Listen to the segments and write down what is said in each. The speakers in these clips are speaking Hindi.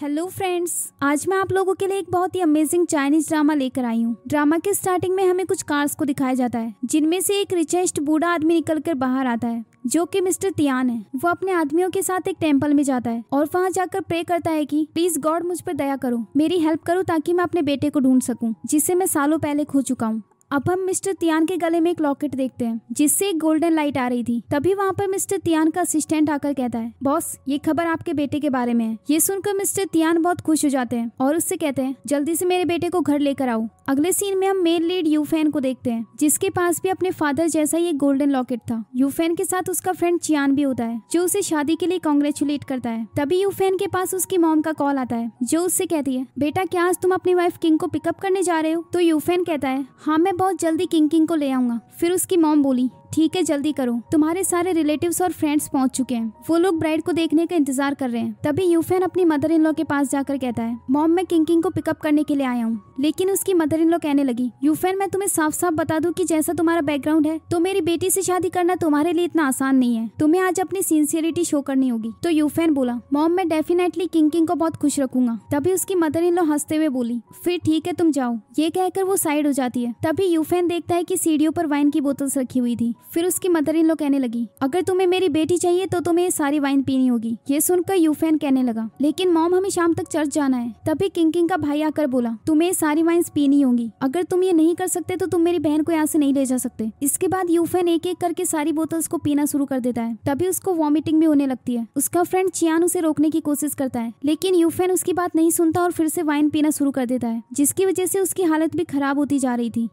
हेलो फ्रेंड्स आज मैं आप लोगों के लिए एक बहुत ही अमेजिंग चाइनीज ड्रामा लेकर आई हूँ ड्रामा के स्टार्टिंग में हमें कुछ कार्स को दिखाया जाता है जिनमें से एक रिचेस्ट बूढ़ा आदमी निकलकर बाहर आता है जो कि मिस्टर तियान है वो अपने आदमियों के साथ एक टेम्पल में जाता है और वहाँ जाकर प्रे करता है कि प्लीज गॉड मुझ पर दया करो मेरी हेल्प करो ताकि मैं अपने बेटे को ढूंढ सकूं जिसे मैं सालों पहले खो चुका हूँ अब हम मिस्टर तियान के गले में एक लॉकेट देखते हैं जिससे एक गोल्डन लाइट आ रही थी तभी वहाँ पर मिस्टर तियान का असिस्टेंट आकर कहता है बॉस ये खबर आपके बेटे के बारे में है ये सुनकर मिस्टर तियान बहुत खुश हो जाते हैं और उससे कहते हैं जल्दी से मेरे बेटे को घर लेकर आओ अगले सीन में हम मेल लीड यूफेन को देखते हैं जिसके पास भी अपने फादर जैसा ही एक गोल्डन लॉकेट था यूफेन के साथ उसका फ्रेंड चियान भी होता है जो उसे शादी के लिए कॉन्ग्रेचुलेट करता है तभी यूफेन के पास उसकी मॉम का कॉल आता है जो उससे कहती है बेटा क्या आज तुम अपनी वाइफ किंग को पिकअप करने जा रहे हो तो यूफेन कहता है हाँ मैं बहुत जल्दी किंग किंग को ले आऊँगा फिर उसकी मॉम बोली ठीक है जल्दी करो तुम्हारे सारे रिलेटिव और फ्रेंड्स पहुँच चुके हैं वो लोग ब्राइड को देखने का इंतजार कर रहे हैं तभी यूफेन अपनी मदर इन लॉ के पास जाकर कहता है मॉम मैं किंकिंग को पिकअप करने के लिए आया हूँ लेकिन उसकी मदर इन लॉ कहने लगी यूफेन मैं तुम्हें साफ साफ बता दूँ की जैसा तुम्हारा बैकग्राउंड है तो मेरी बेटी ऐसी शादी करना तुम्हारे लिए इतना आसान नहीं है तुम्हें आज अपनी सिंसियरिटी शो करनी होगी तो यूफेन बोला मॉम मैं डेफिनेटली किंकिंग को बहुत खुश रखूंगा तभी उसकी मदर इन लॉ हंसते हुए बोली फिर ठीक है तुम जाओ ये कहकर वो साइड हो जाती है तभी यूफेन देखता है की सीढ़ियों पर वाइन की बोतल रखी हुई थी फिर उसकी मदर इन लो कहने लगी अगर तुम्हें मेरी बेटी चाहिए तो तुम्हें सारी वाइन पीनी होगी ये सुनकर यूफेन कहने लगा लेकिन मॉम हमें शाम तक चर्च जाना है तभी किंकिंग का भाई आकर बोला तुम्हें सारी वाइन पीनी होगी अगर तुम ये नहीं कर सकते तो तुम मेरी बहन को यहाँ से नहीं ले जा सकते इसके बाद यूफेन एक एक करके सारी बोतल्स को पीना शुरू कर देता है तभी उसको वॉमिटिंग भी होने लगती है उसका फ्रेंड चियान उसे रोकने की कोशिश करता है लेकिन यूफेन उसकी बात नहीं सुनता और फिर से वाइन पीना शुरू कर देता है जिसकी वजह से उसकी हालत भी खराब होती जा रही थी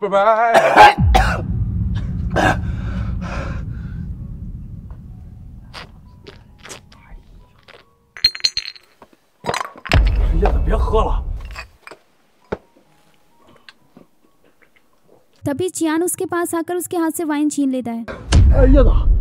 Bye bye. 叶子，别喝了。तभी चियान उसके पास आकर उसके हाथ से वाइन छीन लेता है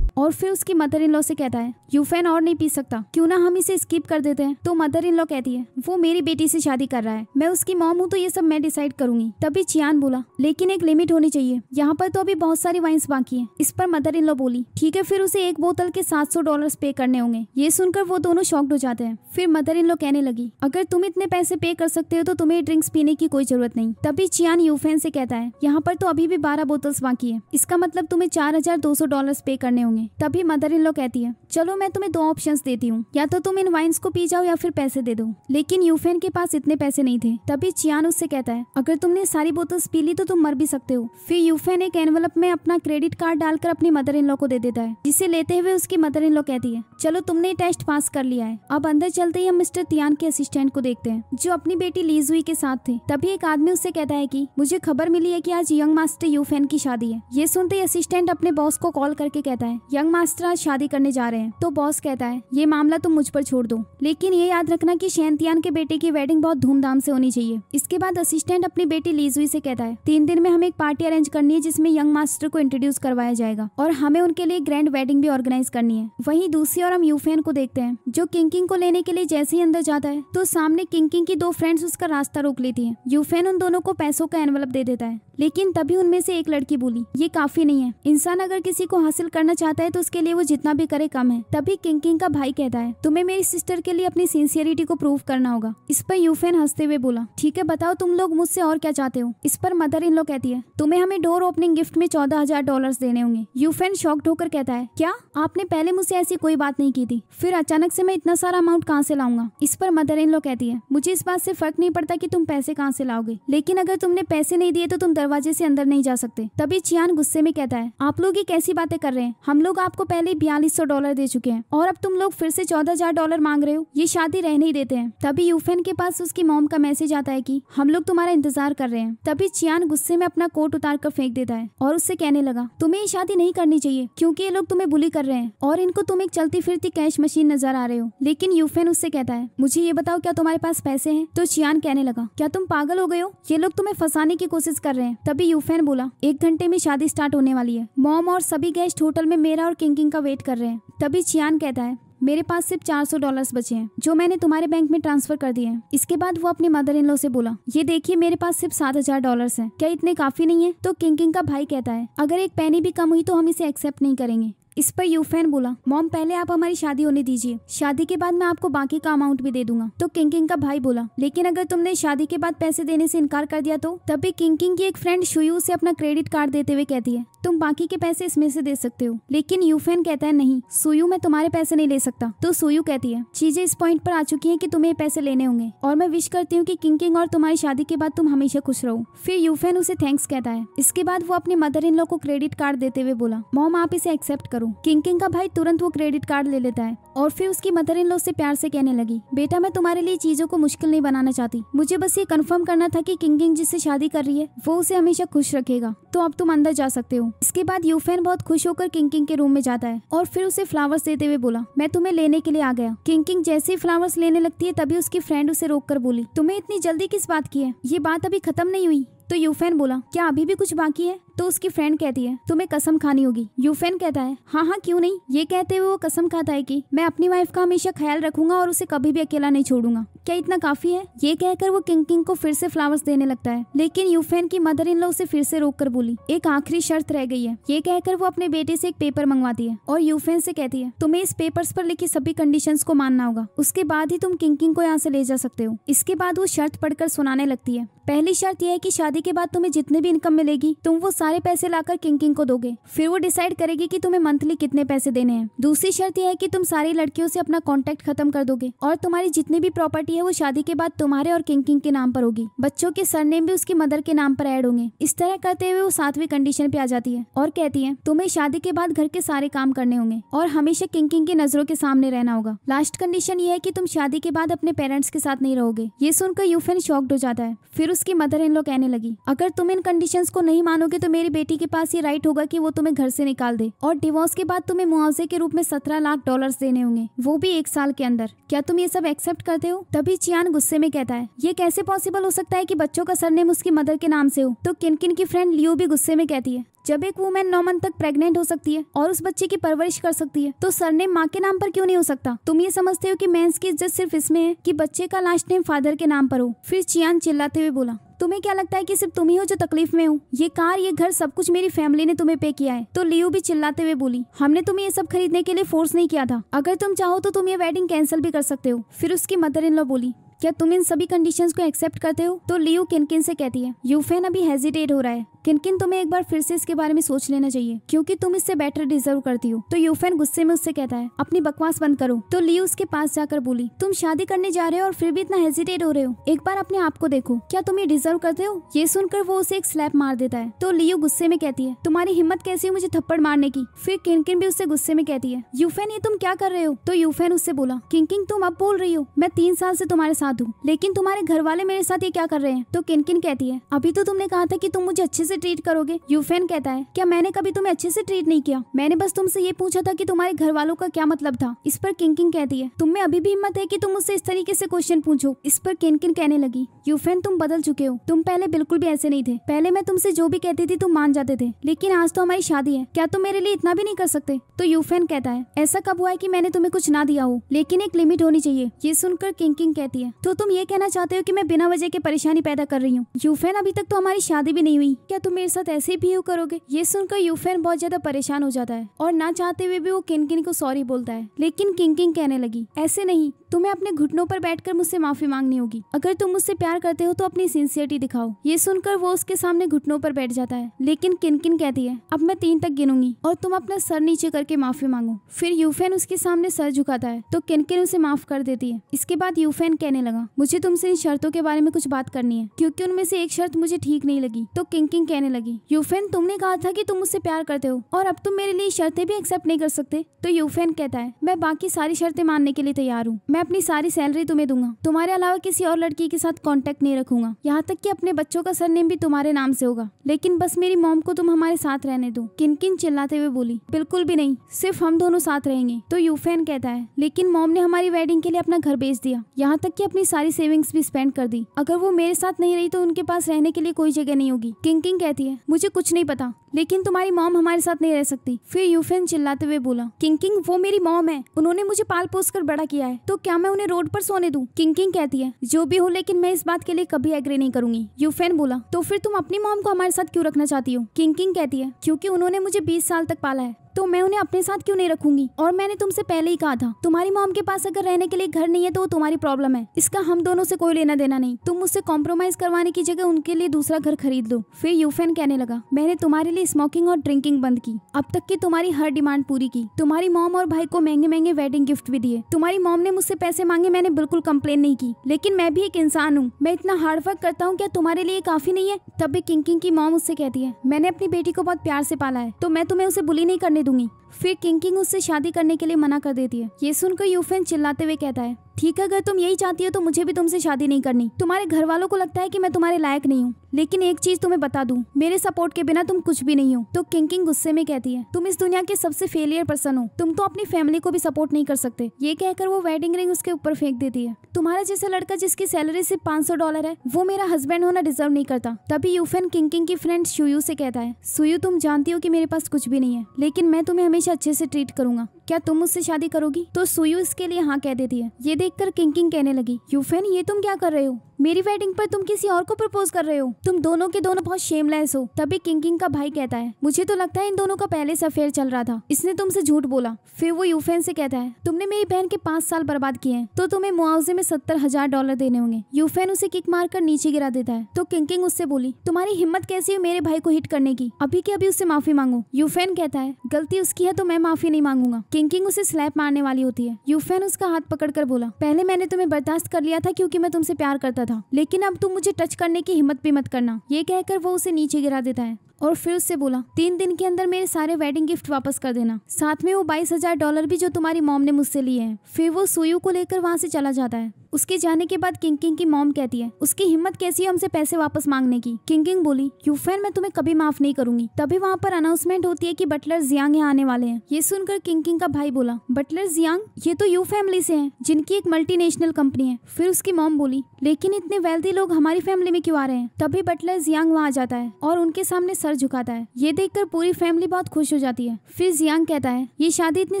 और फिर उसकी मदर इन लॉ से कहता है यूफेन और नहीं पी सकता क्यों ना हम इसे स्किप कर देते हैं तो मदर इन लॉ कहती है वो मेरी बेटी से शादी कर रहा है मैं उसकी मॉम हूँ तो ये सब मैं डिसाइड करूंगी तभी चियान बोला लेकिन एक लिमिट होनी चाहिए यहाँ पर तो अभी बहुत सारी वाइन्स बाकी है इस पर मदर इन लॉ बोली ठीक है फिर उसे एक बोतल के सात सौ डॉलर पे करने होंगे ये सुनकर वो दोनों शॉक्ड हो जाते हैं फिर मदर इन लॉ कहने लगी अगर तुम इतने पैसे पे कर सकते हो तो तुम्हें ड्रिंक्स पीने की कोई जरूरत नहीं तभी चियान यूफेन से कहता है यहाँ पर तो अभी भी बारह बोतल बाकी है इसका मतलब तुम्हें चार हजार दो सौ डॉलर पे करने होंगे तभी मदर इन लॉ कहती है चलो मैं तुम्हें दो ऑप्शन देती हूँ या तो तुम इन वाइन्स को पी जाओ या फिर पैसे दे दो लेकिन यूफेन के पास इतने पैसे नहीं थे तभी चियान उससे कहता है अगर तुमने सारी बोतल्स पी ली तो तुम मर भी सकते हो फिर यूफेन एक एनवलप में अपना क्रेडिट कार्ड डालकर अपनी मदर इन लॉ को दे देता है जिसे लेते हुए उसकी मदर इन लॉ कहती है चलो तुमने टेस्ट पास कर लिया है अब अंदर चलते ही हम मिस्टर तियान के असिस्टेंट को देखते हैं जो अपनी बेटी लीजुई के साथ थे तभी एक आदमी उससे कहता है की मुझे खबर मिली है की आज यंग मास्टर यूफेन की शादी है ये सुनते ही असिस्टेंट अपने बॉस को कॉल करके कहता है यंग मास्टर आज शादी करने जा रहे हैं तो बॉस कहता है ये मामला तुम मुझ पर छोड़ दो लेकिन ये याद रखना की शैंतियान के बेटे की वेडिंग बहुत धूमधाम से होनी चाहिए इसके बाद असिस्टेंट अपनी बेटी लीजुई से कहता है तीन दिन में हमें एक पार्टी अरेंज करनी है जिसमें यंग मास्टर को इंट्रोड्यूस करवाया जाएगा और हमें उनके लिए ग्रैंड वेडिंग भी ऑर्गेनाइज करनी है वही दूसरी और हम यूफेन को देखते हैं जो किंकिंग को लेने के लिए जैसे ही अंदर जाता है तो सामने किंकिंग की दो फ्रेंड्स उसका रास्ता रोक लेती है यूफेन उन दोनों को पैसों का एनवलप दे देता है लेकिन तभी उनमें से एक लड़की बोली ये काफी नहीं है इंसान अगर किसी को हासिल करना चाहता है तो उसके लिए वो जितना भी करे कम है तभी किंग किंग का भाई कहता है तुम्हें मेरी सिस्टर के लिए अपनी सिंसियरिटी को प्रूव करना होगा इस पर यूफेन हंसते हुए बोला ठीक है बताओ तुम लोग मुझसे और क्या चाहते हो इस पर मदर इन लोग कहती है तुम्हें हमें डोर ओपनिंग गिफ्ट में चौदह हजार डॉलर देने होंगे यूफेन शॉक्ड होकर कहता है क्या आपने पहले मुझसे ऐसी कोई बात नहीं की थी फिर अचानक से मैं इतना सारा अमाउंट कहाँ से लाऊंगा इस पर मदर इन लोग कहती है मुझे इस बात से फर्क नहीं पड़ता की तुम पैसे कहाँ से लाओगे लेकिन अगर तुमने पैसे नहीं दिए तो तुम दरवाजे से अंदर नहीं जा सकते तभी चियान गुस्से में कहता है आप लोग ये कैसी बातें कर रहे हैं हम लोग आपको पहले बयालीस सौ डॉलर दे चुके चुके हैं और अब तुम लोग फिर से चौदह हजार डॉलर मांग रहे हो ये शादी रहने ही देते हैं तभी यूफेन के पास उसकी मोम का मैसेज आता है की हम लोग तुम्हारा इंतजार कर रहे हैं तभी चियान गुस्से में अपना कोट उतार कर फेंक देता है और उससे कहने लगा तुम्हें ये शादी नहीं करनी चाहिए क्यूँकी ये लोग तुम्हें बुली कर रहे हैं और इनको तुम एक चलती फिरती कैश मशीन नजर आ रहे हो लेकिन यूफेन उससे कहता है मुझे ये बताओ क्या तुम्हारे पास पैसे है तो चियान कहने लगा क्या तुम पागल हो गए हो ये लोग तुम्हें फंसाने की कोशिश कर रहे हैं तभी यूफेन बोला एक घंटे में शादी स्टार्ट होने वाली है मॉम और सभी गेस्ट होटल में मेरा और किंग का वेट कर रहे हैं तभी चियान कहता है मेरे पास सिर्फ चार सौ डॉलर बचे हैं जो मैंने तुम्हारे बैंक में ट्रांसफर कर दिए हैं इसके बाद वो अपने मदर इन लो से बोला ये देखिए मेरे पास सिर्फ सात हजार डॉलर है क्या इतने काफी नहीं है तो किंग किंग का भाई कहता है अगर एक पैनी भी कम हुई तो हम इसे एक्सेप्ट नहीं करेंगे इस पर यूफेन बोला मॉम पहले आप हमारी शादी होने दीजिए शादी के बाद मैं आपको बाकी का अमाउंट भी दे दूंगा तो किंग किंग का भाई बोला लेकिन अगर तुमने शादी के बाद पैसे देने से इनकार कर दिया तो तभी किंग किंग की एक फ्रेंड शुयू से अपना क्रेडिट कार्ड देते हुए कहती है तुम बाकी के पैसे इसमें से दे सकते हो लेकिन यूफेन कहता है नहीं सुयू मैं तुम्हारे पैसे नहीं ले सकता तो सुयू कहती है चीजें इस पॉइंट पर आ चुकी हैं कि तुम्हें पैसे लेने होंगे और मैं विश करती हूँ कि किंग किंग और तुम्हारी शादी के बाद तुम हमेशा खुश रहो फिर यूफेन उसे थैंक्स कहता है इसके बाद वो अपने मदर इन लॉ को क्रेडिट कार्ड देते हुए बोला मॉम आप इसे एक्सेप्ट करो करूँ किंग का भाई तुरंत वो क्रेडिट कार्ड ले लेता है और फिर उसकी मदर इन लो से प्यार से कहने लगी बेटा मैं तुम्हारे लिए चीजों को मुश्किल नहीं बनाना चाहती मुझे बस ये कंफर्म करना था कि किंग किंग जिससे शादी कर रही है वो उसे हमेशा खुश रखेगा तो अब तुम अंदर जा सकते हो इसके बाद यूफेन बहुत खुश होकर किंग किंग के रूम में जाता है और फिर उसे फ्लावर्स देते हुए बोला मैं तुम्हें लेने के लिए आ गया किंग किंग जैसे ही फ्लावर्स लेने लगती है तभी उसकी फ्रेंड उसे रोक कर बोली तुम्हें इतनी जल्दी किस बात की है ये बात अभी खत्म नहीं हुई तो यूफेन बोला क्या अभी भी कुछ बाकी है तो उसकी फ्रेंड कहती है तुम्हें कसम खानी होगी यूफेन कहता है हाँ हाँ क्यों नहीं ये कहते हुए वो कसम खाता है कि मैं अपनी वाइफ का हमेशा ख्याल रखूंगा और उसे कभी भी अकेला नहीं छोड़ूंगा क्या इतना काफी है ये कहकर वो किंग किंग को फिर से फ्लावर्स देने लगता है लेकिन यूफेन की मदर इन लॉ उसे फिर से रोक कर बोली एक आखिरी शर्त रह गई है ये कहकर वो अपने बेटे से एक पेपर मंगवाती है और यूफेन से कहती है तुम्हें इस पेपर्स पर लिखी सभी कंडीशन को मानना होगा उसके बाद ही तुम किंग किंग को यहाँ से ले जा सकते हो इसके बाद वो शर्त पढ़कर सुनाने लगती है पहली शर्त यह है कि शादी के बाद तुम्हें जितने भी इनकम मिलेगी तुम वो सारे पैसे लाकर किंग किंग को दोगे फिर वो डिसाइड करेगी कि तुम्हें मंथली कितने पैसे देने हैं दूसरी शर्त यह है कि तुम सारी लड़कियों से अपना कॉन्टेक्ट खत्म कर दोगे और तुम्हारी जितनी भी प्रॉपर्टी प्रॉपर्टी है वो शादी के बाद तुम्हारे और किंग किंग के नाम पर होगी बच्चों के सरनेम भी उसकी मदर के नाम पर ऐड होंगे इस तरह करते हुए वो सातवीं कंडीशन पे आ जाती है और कहती है तुम्हें शादी के बाद घर के सारे काम करने होंगे और हमेशा किंग किंग की नजरों के सामने रहना होगा लास्ट कंडीशन ये है की तुम शादी के बाद अपने पेरेंट्स के साथ नहीं रहोगे ये सुनकर यूफेन शॉक्ड हो जाता है फिर उसकी मदर इन लोग कहने लगी अगर तुम इन कंडीशन को नहीं मानोगे तो मेरी बेटी के पास ये राइट होगा की वो तुम्हें घर से निकाल दे और डिवोर्स के बाद तुम्हें मुआवजे के रूप में सत्रह लाख डॉलर देने होंगे वो भी एक साल के अंदर क्या तुम ये सब एक्सेप्ट करते हो तभी चियान गुस्से में कहता है ये कैसे पॉसिबल हो सकता है कि बच्चों का सरनेम उसकी मदर के नाम से हो तो किन किन की फ्रेंड लियो भी गुस्से में कहती है जब एक वुमेन नौ मंथ तक प्रेग्नेंट हो सकती है और उस बच्चे की परवरिश कर सकती है तो सरनेम माँ के नाम पर क्यों नहीं हो सकता तुम ये समझते हो कि मेंस की इज्जत सिर्फ इसमें है कि बच्चे का लास्ट नेम फादर के नाम पर हो फिर चियान चिल्लाते हुए बोला तुम्हें क्या लगता है कि सिर्फ तुम ही हो जो तकलीफ में हो ये कार ये घर सब कुछ मेरी फैमिली ने तुम्हें पे किया है तो लियू भी चिल्लाते हुए बोली हमने तुम्हें ये सब खरीदने के लिए फोर्स नहीं किया था अगर तुम चाहो तो तुम ये वेडिंग कैंसिल भी कर सकते हो फिर उसकी मदर इन लॉ बोली क्या तुम इन सभी कंडीशन को एक्सेप्ट करते हो तो लियो किनकिन से कहती है यूफेन अभी हेजिटेट हो रहा है किनकिन तुम्हें एक बार फिर से इसके बारे में सोच लेना चाहिए क्योंकि तुम इससे बेटर डिजर्व करती हो तो यूफेन गुस्से में उससे कहता है अपनी बकवास बंद करो तो लियो उसके पास जाकर बोली तुम शादी करने जा रहे हो और फिर भी इतना हेजिटेट हो रहे हो एक बार अपने आप को देखो क्या तुम ये डिजर्व करते हो ये सुनकर वो उसे एक स्लैप मार देता है तो लियो गुस्से में कहती है तुम्हारी हिम्मत कैसी है मुझे थप्पड़ मारने की फिर किनकिन भी उससे गुस्से में कहती है यूफेन ये तुम क्या कर रहे हो तो यूफेन उससे बोला किनकिन तुम अब बोल रही हो मैं तीन साल से तुम्हारे साथ दूं लेकिन तुम्हारे घर वाले मेरे साथ ये क्या कर रहे हैं तो किनकिन कहती है अभी तो तुमने कहा था कि तुम मुझे अच्छे से ट्रीट करोगे यूफेन कहता है क्या मैंने कभी तुम्हें अच्छे से ट्रीट नहीं किया मैंने बस तुमसे ये पूछा था कि तुम्हारे घर वालों का क्या मतलब था इस पर किनकिन कहती है तुम्हें अभी भी हिम्मत है कि तुम मुझसे इस तरीके से क्वेश्चन पूछो इस पर किनकिन कहने लगी यूफेन तुम बदल चुके हो तुम पहले बिल्कुल भी ऐसे नहीं थे पहले मैं तुमसे जो भी कहती थी तुम मान जाते थे लेकिन आज तो हमारी शादी है क्या तुम मेरे लिए इतना भी नहीं कर सकते तो यूफेन कहता है ऐसा कब हुआ है कि मैंने तुम्हें कुछ ना दिया हो लेकिन एक लिमिट होनी चाहिए ये सुनकर किंग कहती है तो तुम ये कहना चाहते हो कि मैं बिना वजह के परेशानी पैदा कर रही हूँ यूफेन अभी तक तो हमारी शादी भी नहीं हुई क्या तुम मेरे साथ ऐसे ही बिहेव करोगे ये सुनकर यूफेन बहुत ज्यादा परेशान हो जाता है और ना चाहते हुए भी वो किन किन को सॉरी बोलता है लेकिन किंग किंग कहने लगी ऐसे नहीं तुम्हें अपने घुटनों पर बैठकर मुझसे माफी मांगनी होगी अगर तुम मुझसे प्यार करते हो तो अपनी सिंसियरिटी दिखाओ ये सुनकर वो उसके सामने घुटनों पर बैठ जाता है लेकिन किनकिन कहती है अब मैं तीन तक गिनूंगी और तुम अपना सर नीचे करके माफी मांगो फिर यूफेन उसके सामने सर झुकाता है तो किनकिन उसे माफ कर देती है इसके बाद यूफेन कहने लगा मुझे तुमसे इन शर्तों के बारे में कुछ बात करनी है क्योंकि उनमें से एक शर्त मुझे ठीक नहीं लगी तो किंकिंग कहने लगी यूफेन तुमने कहा था कि तुम मुझसे प्यार करते हो और अब तुम मेरे लिए शर्तें भी एक्सेप्ट नहीं कर सकते तो यूफेन कहता है मैं बाकी सारी शर्तें मानने के लिए तैयार हूँ मैं मैं अपनी सारी सैलरी तुम्हें दूंगा तुम्हारे अलावा किसी और लड़की के साथ कॉन्टेक्ट नहीं रखूंगा यहाँ तक की अपने बच्चों का सरनेम भी तुम्हारे नाम से होगा लेकिन बस मेरी मोम को तुम हमारे साथ रहने दो किन किन चिल्लाते हुए बोली बिल्कुल भी नहीं सिर्फ हम दोनों साथ रहेंगे तो यूफेन कहता है लेकिन मोम ने हमारी वेडिंग के लिए अपना घर बेच दिया यहाँ तक की अपनी सारी सेविंग्स भी स्पेंड कर दी अगर वो मेरे साथ नहीं रही तो उनके पास रहने के लिए कोई जगह नहीं होगी किंग किंग कहती है मुझे कुछ नहीं पता लेकिन तुम्हारी मॉम हमारे साथ नहीं रह सकती फिर यूफेन चिल्लाते हुए बोला किंग किंग वो मेरी मॉम है उन्होंने मुझे पाल पोस कर बड़ा किया है तो क्या क्या मैं उन्हें रोड पर सोने दूं? किंग किंग कहती है जो भी हो लेकिन मैं इस बात के लिए कभी एग्री नहीं करूंगी यूफेन बोला तो फिर तुम अपनी मॉम को हमारे साथ क्यों रखना चाहती हो किंग किंग कहती है क्योंकि उन्होंने मुझे बीस साल तक पाला है तो मैं उन्हें अपने साथ क्यों नहीं रखूंगी और मैंने तुमसे पहले ही कहा था तुम्हारी मॉम के पास अगर रहने के लिए घर नहीं है तो वो तुम्हारी प्रॉब्लम है इसका हम दोनों से कोई लेना देना नहीं तुम मुझसे कॉम्प्रोमाइज करवाने की जगह उनके लिए दूसरा घर खरीद लो फिर यूफेन कहने लगा मैंने तुम्हारे लिए स्मोकिंग और ड्रिंकिंग बंद की अब तक की तुम्हारी हर डिमांड पूरी की तुम्हारी मॉम और भाई को महंगे महंगे वेडिंग गिफ्ट भी दिए तुम्हारी मॉम ने मुझसे पैसे मांगे मैंने बिल्कुल कम्प्लेन नहीं की लेकिन मैं भी एक इंसान हूँ मैं इतना हार्ड वर्क करता हूँ क्या तुम्हारे लिए काफी नहीं है तब भी किंग की मॉम उससे कहती है मैंने अपनी बेटी को बहुत प्यार से पाला है तो मैं तुम्हें उसे बुली नहीं करने lindungi. फिर किंकिंग उससे शादी करने के लिए मना कर देती है ये सुनकर यूफेन चिल्लाते हुए कहता है ठीक है अगर तुम यही चाहती हो तो मुझे भी तुमसे शादी नहीं करनी तुम्हारे घर वालों को लगता है कि मैं तुम्हारे लायक नहीं हूँ लेकिन एक चीज तुम्हें बता दूँ मेरे सपोर्ट के बिना तुम कुछ भी नहीं हो तो किंकिंग गुस्से में कहती है तुम इस दुनिया के सबसे फेलियर पर्सन हो तुम तो अपनी फैमिली को भी सपोर्ट नहीं कर सकते ये कहकर वो वेडिंग रिंग उसके ऊपर फेंक देती है तुम्हारा जैसा लड़का जिसकी सैलरी सिर्फ पाँच सौ डॉलर है वो मेरा हस्बैंड होना डिजर्व नहीं करता तभी यूफेन किंकिंग की फ्रेंड सुयू से कहता है सुयू तुम जानती हो की मेरे पास कुछ भी नहीं है लेकिन मैं तुम्हें हमेशा अच्छे से ट्रीट करूँगा क्या तुम उससे शादी करोगी तो सुयु इसके लिए हाँ कह देती है ये देख कर किंकिंग कहने लगी यूफेन ये तुम क्या कर रहे हो मेरी वेडिंग पर तुम किसी और को प्रपोज कर रहे हो तुम दोनों के दोनों बहुत शेमलेस हो तभी किंग का भाई कहता है मुझे तो लगता है इन दोनों का पहले से अफेयर चल रहा था इसने तुमसे झूठ बोला फिर वो यूफेन से कहता है तुमने मेरी बहन के पाँच साल बर्बाद किए हैं तो तुम्हें मुआवजे में सत्तर हजार डॉलर देने होंगे यूफेन उसे किक मार कर नीचे गिरा देता है तो किंकिंग उससे बोली तुम्हारी हिम्मत कैसी है मेरे भाई को हिट करने की अभी के अभी उससे माफी मांगो यूफेन कहता है गलती उसकी है तो मैं माफी नहीं मांगूंगा थिंकिंग उसे स्लैप मारने वाली होती है यूफेन उसका हाथ पकड़कर बोला पहले मैंने तुम्हें बर्दाश्त कर लिया था क्योंकि मैं तुमसे प्यार करता था लेकिन अब तुम मुझे टच करने की हिम्मत भी मत करना ये कहकर वो उसे नीचे गिरा देता है और फिर उससे बोला तीन दिन के अंदर मेरे सारे वेडिंग गिफ्ट वापस कर देना साथ में वो बाईस हजार डॉलर भी जो तुम्हारी मॉम ने मुझसे लिए हैं फिर वो सुयू को लेकर वहाँ से चला जाता है उसके जाने के बाद किंग किंग की मॉम कहती है उसकी हिम्मत कैसी है हमसे पैसे वापस मांगने की किंग किंग बोली यूफेन मैं तुम्हें कभी माफ नहीं करूंगी तभी वहाँ पर अनाउंसमेंट होती है की बटलर जियांग यहाँ आने वाले है ये सुनकर किंग किंग का भाई बोला बटलर जियांग ये तो यू फैमिली से है जिनकी एक मल्टी कंपनी है फिर उसकी मॉम बोली लेकिन इतने वेल्थी लोग हमारी फैमिली में क्यों आ रहे हैं तभी बटलर जियांग वहाँ जाता है और उनके सामने सर झुकाता है ये देखकर पूरी फैमिली बहुत खुश हो जाती है फिर जियांग कहता है ये शादी इतनी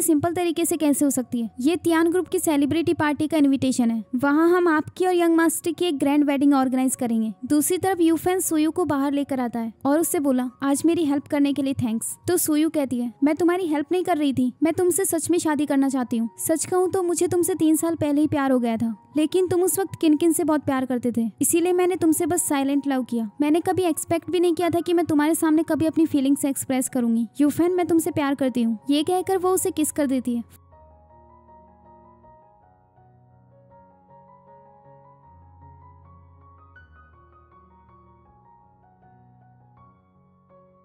सिंपल तरीके से कैसे हो सकती है ये तियान ग्रुप की सेलिब्रिटी पार्टी का इन्विटेशन है वहाँ हम आपकी और यंग मास्टर की एक ग्रैंड वेडिंग ऑर्गेनाइज करेंगे दूसरी तरफ यूफेन सुयू को बाहर लेकर आता है और उससे बोला आज मेरी हेल्प करने के लिए थैंक्स तो सुयू कहती है मैं तुम्हारी हेल्प नहीं कर रही थी मैं तुमसे सच में शादी करना चाहती हूँ सच कहूँ तो मुझे तुमसे तीन साल पहले ही प्यार हो गया था लेकिन तुम उस वक्त किन किन से बहुत प्यार करते थे इसीलिए मैंने तुमसे बस साइलेंट लव किया मैंने कभी एक्सपेक्ट भी नहीं किया था कि मैं तुम्हारे सामने कभी अपनी फीलिंग्स एक्सप्रेस करूंगी यूफेन मैं तुमसे प्यार करती हूँ ये कहकर वो उसे किस कर देती है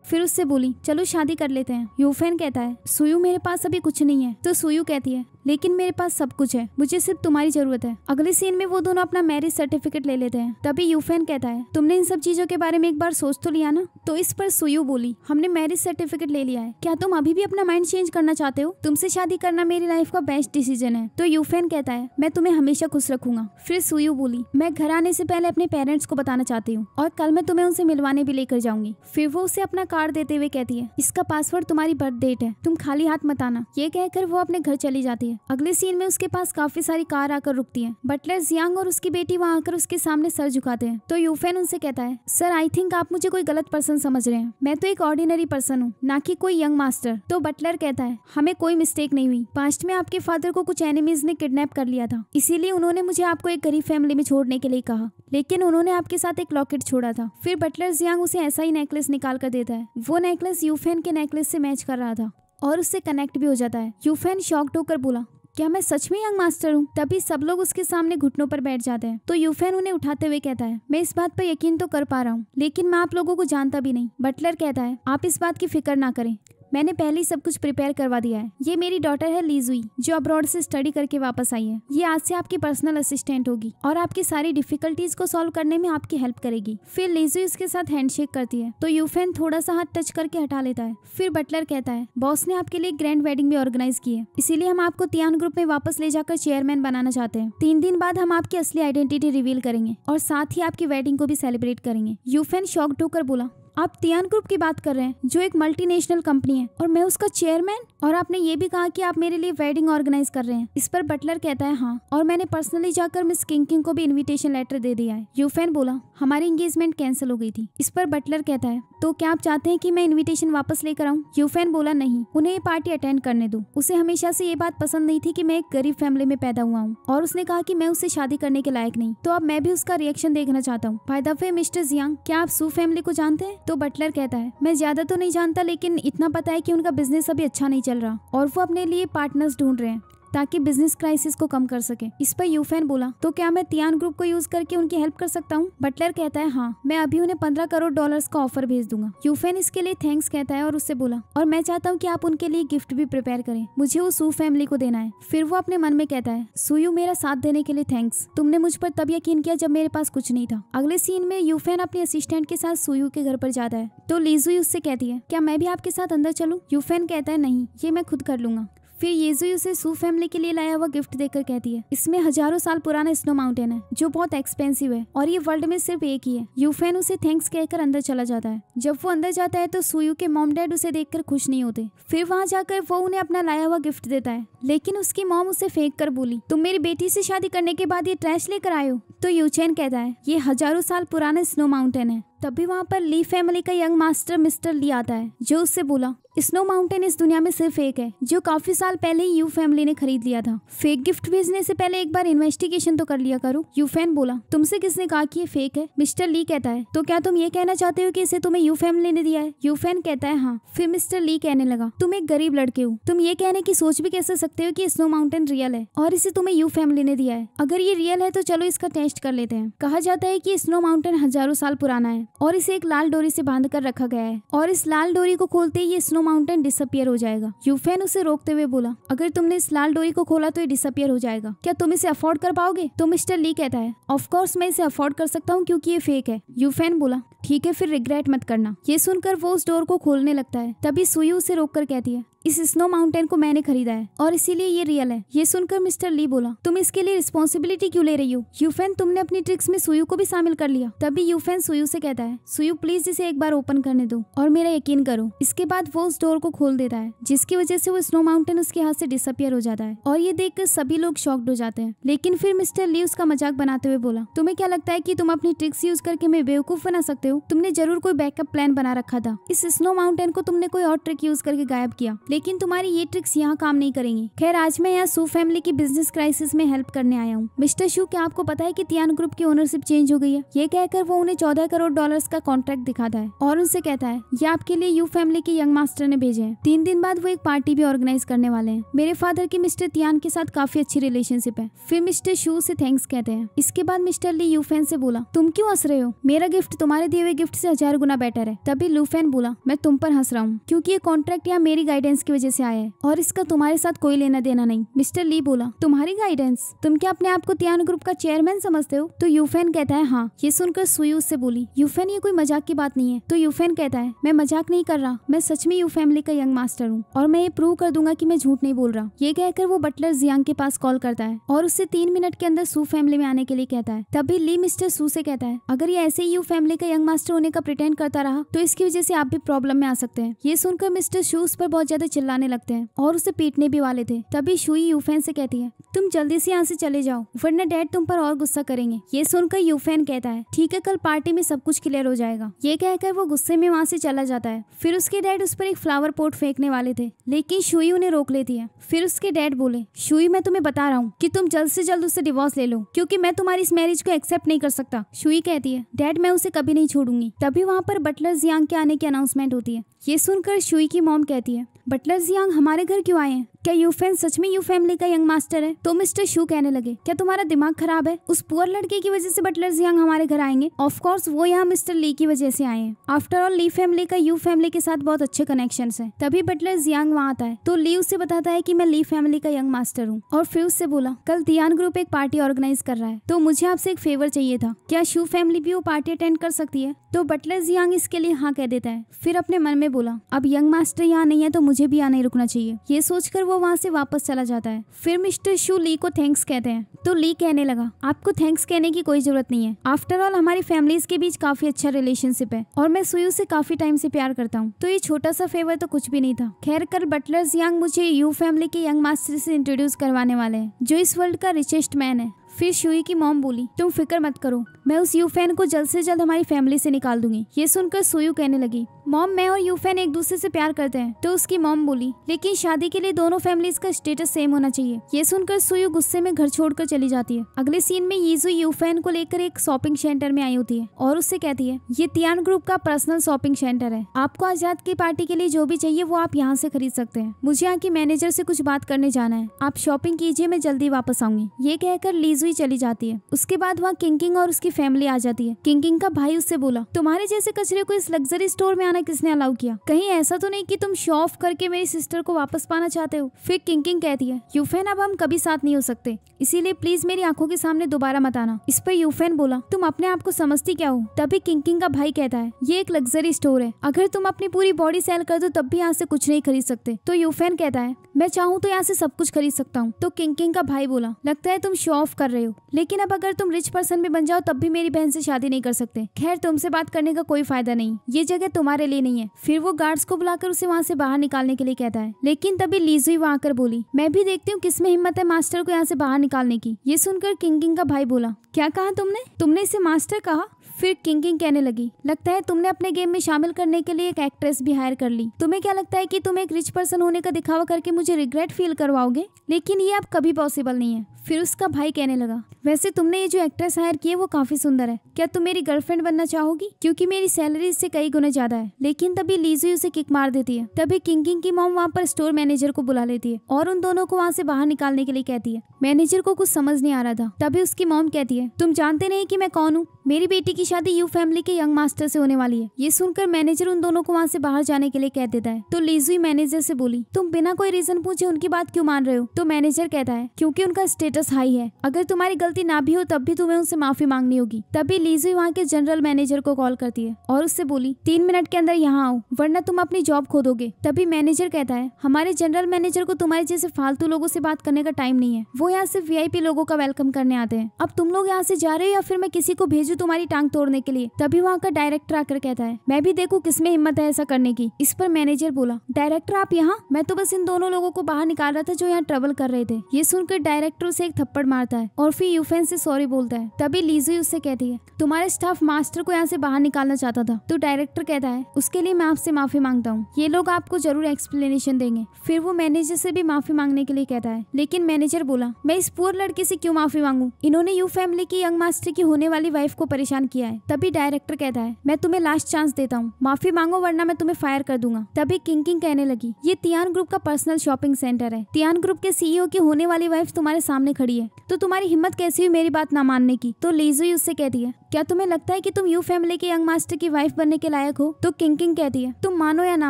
फिर उससे बोली चलो शादी कर लेते हैं यूफेन कहता है सुयू मेरे पास अभी कुछ नहीं है तो सुयू कहती है लेकिन मेरे पास सब कुछ है मुझे सिर्फ तुम्हारी जरूरत है अगले सीन में वो दोनों अपना मैरिज सर्टिफिकेट ले लेते हैं तभी यूफेन कहता है तुमने इन सब चीजों के बारे में एक बार सोच तो लिया ना तो इस पर सुयू बोली हमने मैरिज सर्टिफिकेट ले लिया है क्या तुम अभी भी अपना माइंड चेंज करना चाहते हो तुमसे शादी करना मेरी लाइफ का बेस्ट डिसीजन है तो यूफेन कहता है मैं तुम्हें हमेशा खुश रखूंगा फिर सुयू बोली मैं घर आने से पहले अपने पेरेंट्स को बताना चाहती हूँ और कल मैं तुम्हें उनसे मिलवाने भी लेकर जाऊंगी फिर वो उसे अपना कार्ड देते हुए कहती है इसका पासवर्ड तुम्हारी बर्थ डेट है तुम खाली हाथ मत आना ये कहकर वो अपने घर चली जाती है अगले सीन में उसके पास काफी सारी कार आकर रुकती है बटलर जियांग और उसकी बेटी वहाँ आकर उसके सामने सर झुकाते हैं तो यूफेन उनसे कहता है सर आई थिंक आप मुझे कोई गलत पर्सन समझ रहे हैं मैं तो एक ऑर्डिनरी पर्सन हूँ ना कि कोई यंग मास्टर तो बटलर कहता है हमें कोई मिस्टेक नहीं हुई पास्ट में आपके फादर को कुछ एनिमीज ने किडनैप कर लिया था इसीलिए उन्होंने मुझे आपको एक गरीब फैमिली में छोड़ने के लिए कहा लेकिन उन्होंने आपके साथ एक लॉकेट छोड़ा था फिर बटलर जियांग उसे ऐसा ही नेकलेस निकाल कर देता है है वो नेकलेस यूफेन के नेकलेस से मैच कर रहा था और उससे कनेक्ट भी हो जाता है यूफेन शॉक्ड होकर बोला क्या मैं सच में यंग मास्टर हूँ तभी सब लोग उसके सामने घुटनों पर बैठ जाते हैं तो यूफेन उन्हें उठाते हुए कहता है मैं इस बात पर यकीन तो कर पा रहा हूँ लेकिन मैं आप लोगों को जानता भी नहीं बटलर कहता है आप इस बात की फिक्र ना करें मैंने पहले ही सब कुछ प्रिपेयर करवा दिया है ये मेरी डॉटर है लीजुई जो अब्रॉड से स्टडी करके वापस आई है ये आज से आपकी पर्सनल असिस्टेंट होगी और आपकी सारी डिफिकल्टीज को सॉल्व करने में आपकी हेल्प करेगी फिर लीजुई उसके साथ हैंडशेक करती है तो यूफेन थोड़ा सा हाथ टच करके हटा लेता है फिर बटलर कहता है बॉस ने आपके लिए ग्रैंड वेडिंग भी ऑर्गेनाइज की है इसीलिए हम आपको तियान ग्रुप में वापस ले जाकर चेयरमैन बनाना चाहते हैं तीन दिन बाद हम आपकी असली आइडेंटिटी रिवील करेंगे और साथ ही आपकी वेडिंग को भी सेलिब्रेट करेंगे यूफेन शॉक होकर बोला आप तियान ग्रुप की बात कर रहे हैं जो एक मल्टीनेशनल कंपनी है और मैं उसका चेयरमैन और आपने ये भी कहा कि आप मेरे लिए वेडिंग ऑर्गेनाइज कर रहे हैं इस पर बटलर कहता है हाँ और मैंने पर्सनली जाकर मिस किंग को भी इनविटेशन लेटर दे दिया है यूफेन बोला हमारी एंगेजमेंट कैंसिल हो गई थी इस पर बटलर कहता है तो क्या आप चाहते हैं कि मैं इनविटेशन वापस लेकर आऊँ यूफेन बोला नहीं उन्हें ये पार्टी अटेंड करने दो उसे हमेशा से ये बात पसंद नहीं थी कि मैं एक गरीब फैमिली में पैदा हुआ हूँ और उसने कहा कि मैं उससे शादी करने के लायक नहीं तो अब मैं भी उसका रिएक्शन देखना चाहता हूँ फायदा फे मिस्टर जियांग क्या आप सू फैमिली को जानते हैं तो बटलर कहता है मैं ज्यादा तो नहीं जानता लेकिन इतना पता है कि उनका बिजनेस अभी अच्छा नहीं चल रहा और वो अपने लिए पार्टनर्स ढूंढ रहे हैं ताकि बिजनेस क्राइसिस को कम कर सके इस पर यूफेन बोला तो क्या मैं तियान ग्रुप को यूज करके उनकी हेल्प कर सकता हूँ बटलर कहता है हाँ मैं अभी उन्हें पंद्रह करोड़ डॉलर का ऑफर भेज दूंगा यूफेन इसके लिए थैंक्स कहता है और उससे बोला और मैं चाहता हूँ की आप उनके लिए गिफ्ट भी प्रिपेयर करें मुझे वो सू फैमिली को देना है फिर वो अपने मन में कहता है सुयू मेरा साथ देने के लिए थैंक्स तुमने मुझ पर तब यकीन किया जब मेरे पास कुछ नहीं था अगले सीन में यूफेन अपने असिस्टेंट के साथ सुयू के घर पर जाता है तो लीजुई उससे कहती है क्या मैं भी आपके साथ अंदर चलूं यूफेन कहता है नहीं ये मैं खुद कर लूंगा फिर येजू उसे सू फैमिली के लिए लाया हुआ गिफ्ट देकर कहती है इसमें हजारों साल पुराना स्नो माउंटेन है जो बहुत एक्सपेंसिव है और ये वर्ल्ड में सिर्फ एक ही है यूफेन उसे थैंक्स कहकर अंदर चला जाता है जब वो अंदर जाता है तो सुयू के मॉम डैड उसे देखकर खुश नहीं होते फिर वहाँ जाकर वो उन्हें अपना लाया हुआ गिफ्ट देता है लेकिन उसकी मॉम उसे फेंक कर बोली तुम मेरी बेटी से शादी करने के बाद ये ट्रैश लेकर आयो तो यूचैन कहता है ये हजारों साल पुराना स्नो माउंटेन है तभी वहाँ पर ली फैमिली का यंग मास्टर मिस्टर ली आता है जो उससे बोला स्नो माउंटेन इस दुनिया में सिर्फ एक है जो काफी साल पहले ही यू फैमिली ने खरीद लिया था फेक गिफ्ट भेजने से पहले एक बार इन्वेस्टिगेशन तो कर लिया करो यूफेन बोला तुमसे किसने कहा कि ये फेक है मिस्टर ली कहता है तो क्या तुम ये कहना चाहते हो कि इसे तुम्हें यू फैमिली ने दिया है यू फैन कहता है हाँ फिर मिस्टर ली कहने लगा तुम एक गरीब लड़के हो तुम ये कहने की सोच भी कैसे सकते हो की स्नो माउंटेन रियल है और इसे तुम्हें यू फैमिली ने दिया है अगर ये रियल है तो चलो इसका टेस्ट कर लेते हैं कहा जाता है की स्नो माउंटेन हजारों साल पुराना है और इसे एक लाल डोरी से बांध कर रखा गया है और इस लाल डोरी को खोलते ही ये स्नो माउंटेन डिसअपियर हो जाएगा यूफेन उसे रोकते हुए बोला अगर तुमने इस लाल डोरी को खोला तो ये डिसअपियर हो जाएगा क्या तुम इसे अफोर्ड कर पाओगे तो मिस्टर ली कहता है ऑफकोर्स मैं इसे अफोर्ड कर सकता हूँ क्यूँकी ये फेक है यूफेन बोला ठीक है फिर रिग्रेट मत करना ये सुनकर वो उस डोर को खोलने लगता है तभी सुई उसे रोक कर कहती है इस स्नो माउंटेन को मैंने खरीदा है और इसीलिए ये रियल है ये सुनकर मिस्टर ली बोला तुम इसके लिए रिस्पॉन्सिबिलिटी क्यों ले रही हो यूफेन तुमने अपनी ट्रिक्स में सुयू को भी शामिल कर लिया तभी यूफेन सुयू से कहता है सुयू प्लीज इसे एक बार ओपन करने दो और मेरा यकीन करो इसके बाद वो उस डोर को खोल देता है जिसकी वजह से वो स्नो माउंटेन उसके हाथ से डिसअपियर हो जाता है और ये देख सभी लोग शॉक्ड हो जाते हैं लेकिन फिर मिस्टर ली उसका मजाक बनाते हुए बोला तुम्हें क्या लगता है की तुम अपनी ट्रिक्स यूज करके मैं बेवकूफ बना सकते हो तुमने जरूर कोई बैकअप प्लान बना रखा था इस स्नो माउंटेन को तुमने कोई और ट्रिक यूज करके गायब किया लेकिन तुम्हारी ये ट्रिक्स यहाँ काम नहीं करेंगी खैर आज मैं यहाँ सू फैमिली की बिजनेस क्राइसिस में हेल्प करने आया हूँ मिस्टर शू क्या आपको पता है की तियान ग्रुप की ओनरशिप चेंज हो गई है ये कहकर वो उन्हें चौदह करोड़ डॉलर का कॉन्ट्रैक्ट दिखाता है और उनसे कहता है ये आपके लिए यू फैमिली के यंग मास्टर ने भेजे हैं तीन दिन बाद वो एक पार्टी भी ऑर्गेनाइज करने वाले हैं मेरे फादर की मिस्टर तियान के साथ काफी अच्छी रिलेशनशिप है फिर मिस्टर शू से थैंक्स कहते हैं इसके बाद मिस्टर ली यू फैन से बोला तुम क्यों हंस रहे हो मेरा गिफ्ट तुम्हारे दिए हुए गिफ्ट से हजार गुना बेटर है तभी लूफेन बोला मैं तुम पर हंस रहा हूँ क्योंकि ये कॉन्ट्रैक्ट यहाँ मेरी गाइडेंस की वजह से आया है और इसका तुम्हारे साथ कोई लेना देना नहीं मिस्टर ली बोला तुम्हारी गाइडेंस तुम क्या अपने आप को तियान ग्रुप का चेयरमैन समझते हो तो यूफेन कहता है हाँ ये सुनकर सुई उससे बोली यूफेन ये कोई मजाक की बात नहीं है तो यूफेन कहता है मैं मजाक नहीं कर रहा मैं सच में यू फैमिली का यंग मास्टर हूँ और मैं ये प्रूव कर दूंगा की मैं झूठ नहीं बोल रहा ये कहकर वो बटलर जियांग के पास कॉल करता है और उससे तीन मिनट के अंदर सू फैमिली में आने के लिए कहता है तभी ली मिस्टर सू से कहता है अगर ये ऐसे ही यू फैमिली का यंग मास्टर होने का प्रिटेंड करता रहा तो इसकी वजह से आप भी प्रॉब्लम में आ सकते हैं ये सुनकर मिस्टर शू उस पर बहुत ज्यादा ज्यादा चिल्लाने लगते हैं और उसे पीटने भी वाले थे तभी शुई यूफेन से कहती है तुम जल्दी से यहाँ से चले जाओ वरना डैड तुम पर और गुस्सा करेंगे ये सुनकर यूफेन कहता है ठीक है कल पार्टी में सब कुछ क्लियर हो जाएगा ये कहकर वो गुस्से में वहाँ से चला जाता है फिर उसके डैड उस पर एक फ्लावर पोट फेंकने वाले थे लेकिन शुई उन्हें रोक लेती है फिर उसके डैड बोले शुई मैं तुम्हें बता रहा हूँ की तुम जल्द ऐसी जल्द उससे डिवोर्स ले लो क्यूँकी मैं तुम्हारी इस मैरिज को एक्सेप्ट नहीं कर सकता शुई कहती है डैड मैं उसे कभी नहीं छोड़ूंगी तभी वहाँ पर बटलर जियांग के आने की अनाउंसमेंट होती है ये सुनकर शुई की मोम कहती है बटलर जियांग हमारे घर क्यों आए हैं क्या यूफेन सच में यू फैमिली का यंग मास्टर है तो मिस्टर शू कहने लगे क्या तुम्हारा दिमाग खराब है उस पुअर लड़के की वजह से बटलर यंग हमारे घर आएंगे ऑफकोर्स वो यहाँ मिस्टर ली की वजह से आए हैं आफ्टर ऑल ली फैमिली का यू फैमिली के साथ बहुत अच्छे कनेक्शन है तभी बटलर यंग वहाँ आता है तो ली उससे बताता है की मैं ली फैमिली का यंग मास्टर हूँ और फिर उससे बोला कल दियान ग्रुप एक पार्टी ऑर्गेनाइज कर रहा है तो मुझे आपसे एक फेवर चाहिए था क्या शू फैमिली भी वो पार्टी अटेंड कर सकती है तो बटलर यंग इसके लिए हाँ कह देता है फिर अपने मन में बोला अब यंग मास्टर यहाँ नहीं है तो मुझे भी यहाँ नहीं रुकना चाहिए ये सोचकर वो वो वहाँ से वापस चला जाता है फिर मिस्टर शू ली को थैंक्स कहते हैं तो ली कहने लगा आपको थैंक्स कहने की कोई जरूरत नहीं है आफ्टर ऑल हमारी फैमिलीज के बीच काफी अच्छा रिलेशनशिप है और मैं सुयू से काफी टाइम से प्यार करता हूँ तो ये छोटा सा फेवर तो कुछ भी नहीं था खैर कर बटलर्स यंग मुझे यू फैमिली के यंग मास्टर से इंट्रोड्यूस करवाने वाले हैं जो इस वर्ल्ड का रिचेस्ट मैन है फिर शुई की मोम बोली तुम फिक्र मत करो मैं उस यूफेन को जल्द से जल्द हमारी फैमिली से निकाल दूंगी ये सुनकर सोयू कहने लगी मॉम मैं और यूफेन एक दूसरे से प्यार करते हैं तो उसकी मोम बोली लेकिन शादी के लिए दोनों फैमिलीज का स्टेटस सेम होना चाहिए ये सुनकर सोयू गुस्से में घर छोड़कर चली जाती है अगले सीन में यीजू यूफेन को लेकर एक शॉपिंग सेंटर में आई होती है और उससे कहती है ये तियान ग्रुप का पर्सनल शॉपिंग सेंटर है आपको आजाद की पार्टी के लिए जो भी चाहिए वो आप यहाँ से खरीद सकते हैं मुझे यहाँ के मैनेजर से कुछ बात करने जाना है आप शॉपिंग कीजिए मैं जल्दी वापस आऊंगी ये कहकर लीजू हुई चली जाती है उसके बाद वहाँ किंकिंग और उसकी फैमिली आ जाती है किंकिंग का भाई उससे बोला तुम्हारे जैसे कचरे को इस लग्जरी स्टोर में आना किसने अलाउ किया कहीं ऐसा तो नहीं की तुम शो ऑफ करके मेरी सिस्टर को वापस पाना चाहते हो फिर किंकिंग कहती है यूफेन अब हम कभी साथ नहीं हो सकते इसीलिए प्लीज मेरी आंखों के सामने दोबारा मत आना इस पर यूफेन बोला तुम अपने आप को समझती क्या हो तभी किंकिंग का भाई कहता है ये एक लग्जरी स्टोर है अगर तुम अपनी पूरी बॉडी सेल कर दो तब भी यहाँ से कुछ नहीं खरीद सकते तो यूफेन कहता है मैं चाहूँ तो यहाँ से सब कुछ खरीद सकता हूँ तो किंकिंग का भाई बोला लगता है तुम शो ऑफ कर रहे हो लेकिन अब अगर तुम रिच पर्सन भी बन जाओ तब भी मेरी बहन से शादी नहीं कर सकते खैर तुमसे बात करने का कोई फायदा नहीं ये जगह तुम्हारे लिए नहीं है फिर वो गार्ड्स को बुलाकर उसे वहाँ से बाहर निकालने के लिए कहता है लेकिन तभी लीजुई वहाँ आकर बोली मैं भी देखती हूँ किसमें हिम्मत है मास्टर को यहाँ से बाहर निकालने की ये सुनकर किंग किंग का भाई बोला क्या कहा तुमने तुमने इसे मास्टर कहा फिर किंग कहने लगी लगता है तुमने अपने गेम में शामिल करने के लिए एक एक्ट्रेस भी हायर कर ली तुम्हें क्या लगता है कि तुम एक रिच पर्सन होने का दिखावा करके मुझे रिग्रेट फील करवाओगे लेकिन ये अब कभी पॉसिबल नहीं है फिर उसका भाई कहने लगा वैसे तुमने ये जो एक्ट्रेस हायर की है वो काफी सुंदर है क्या तुम मेरी गर्लफ्रेंड बनना चाहोगी क्योंकि मेरी सैलरी इससे कई गुना ज्यादा है लेकिन तभी लीजू उसे किक मार देती है तभी किंग की मॉम वहाँ पर स्टोर मैनेजर को बुला लेती है और उन दोनों को वहाँ से बाहर निकालने के लिए कहती है मैनेजर को कुछ समझ नहीं आ रहा था तभी उसकी मॉम कहती है तुम जानते नहीं की मैं कौन हूँ मेरी बेटी की शादी यू फैमिली के यंग मास्टर से होने वाली है ये सुनकर मैनेजर उन दोनों को वहाँ से बाहर जाने के लिए कह देता है तो लीजुई मैनेजर से बोली तुम बिना कोई रीजन पूछे उनकी बात क्यों मान रहे हो तो मैनेजर कहता है क्योंकि उनका स्टेटस हाई है अगर तुम्हारी गलती ना भी हो तब भी तुम्हें उनसे माफी मांगनी होगी तभी लीजुई वहाँ के जनरल मैनेजर को कॉल करती है और उससे बोली तीन मिनट के अंदर यहाँ आओ वरना तुम अपनी जॉब खो दोगे तभी मैनेजर कहता है हमारे जनरल मैनेजर को तुम्हारे जैसे फालतू लोगों से बात करने का टाइम नहीं है वो यहाँ सिर्फ वीआईपी लोगों का वेलकम करने आते हैं अब तुम लोग यहाँ से जा रहे हो या फिर मैं किसी को भेजू तुम्हारी टांग तो तोड़ने के लिए तभी वहाँ का डायरेक्टर आकर कहता है मैं भी देखूँ किसमें हिम्मत है ऐसा करने की इस पर मैनेजर बोला डायरेक्टर आप यहाँ मैं तो बस इन दोनों लोगों को बाहर निकाल रहा था जो यहाँ ट्रेवल कर रहे थे ये सुनकर डायरेक्टर उसे एक थप्पड़ मारता है और फिर यूफेन से सॉरी बोलता है तभी लीजु उससे कहती है तुम्हारे स्टाफ मास्टर को यहाँ से बाहर निकालना चाहता था तो डायरेक्टर कहता है उसके लिए मैं आपसे माफी मांगता हूँ ये लोग आपको जरूर एक्सप्लेनेशन देंगे फिर वो मैनेजर से भी माफी मांगने के लिए कहता है लेकिन मैनेजर बोला मैं इस पुअर लड़के से क्यों माफी मांगू इन्होंने यू फैमिली की यंग मास्टर की होने वाली वाइफ को परेशान किया है तभी डायरेक्टर कहता है मैं तुम्हें लास्ट चांस देता हूँ माफी मांगो वरना मैं तुम्हें फायर कर दूंगा तभी किंग किंग कहने लगी ये तियान ग्रुप का पर्सनल शॉपिंग सेंटर है तियान ग्रुप के सीईओ e की होने वाली वाइफ तुम्हारे सामने खड़ी है तो तुम्हारी हिम्मत कैसी हुई मेरी बात ना मानने की तो लेजुई उससे कहती है क्या तुम्हें लगता है कि तुम यू फैमिली के यंग मास्टर की वाइफ बनने के लायक हो तो किंग किंग कहती है तुम मानो या ना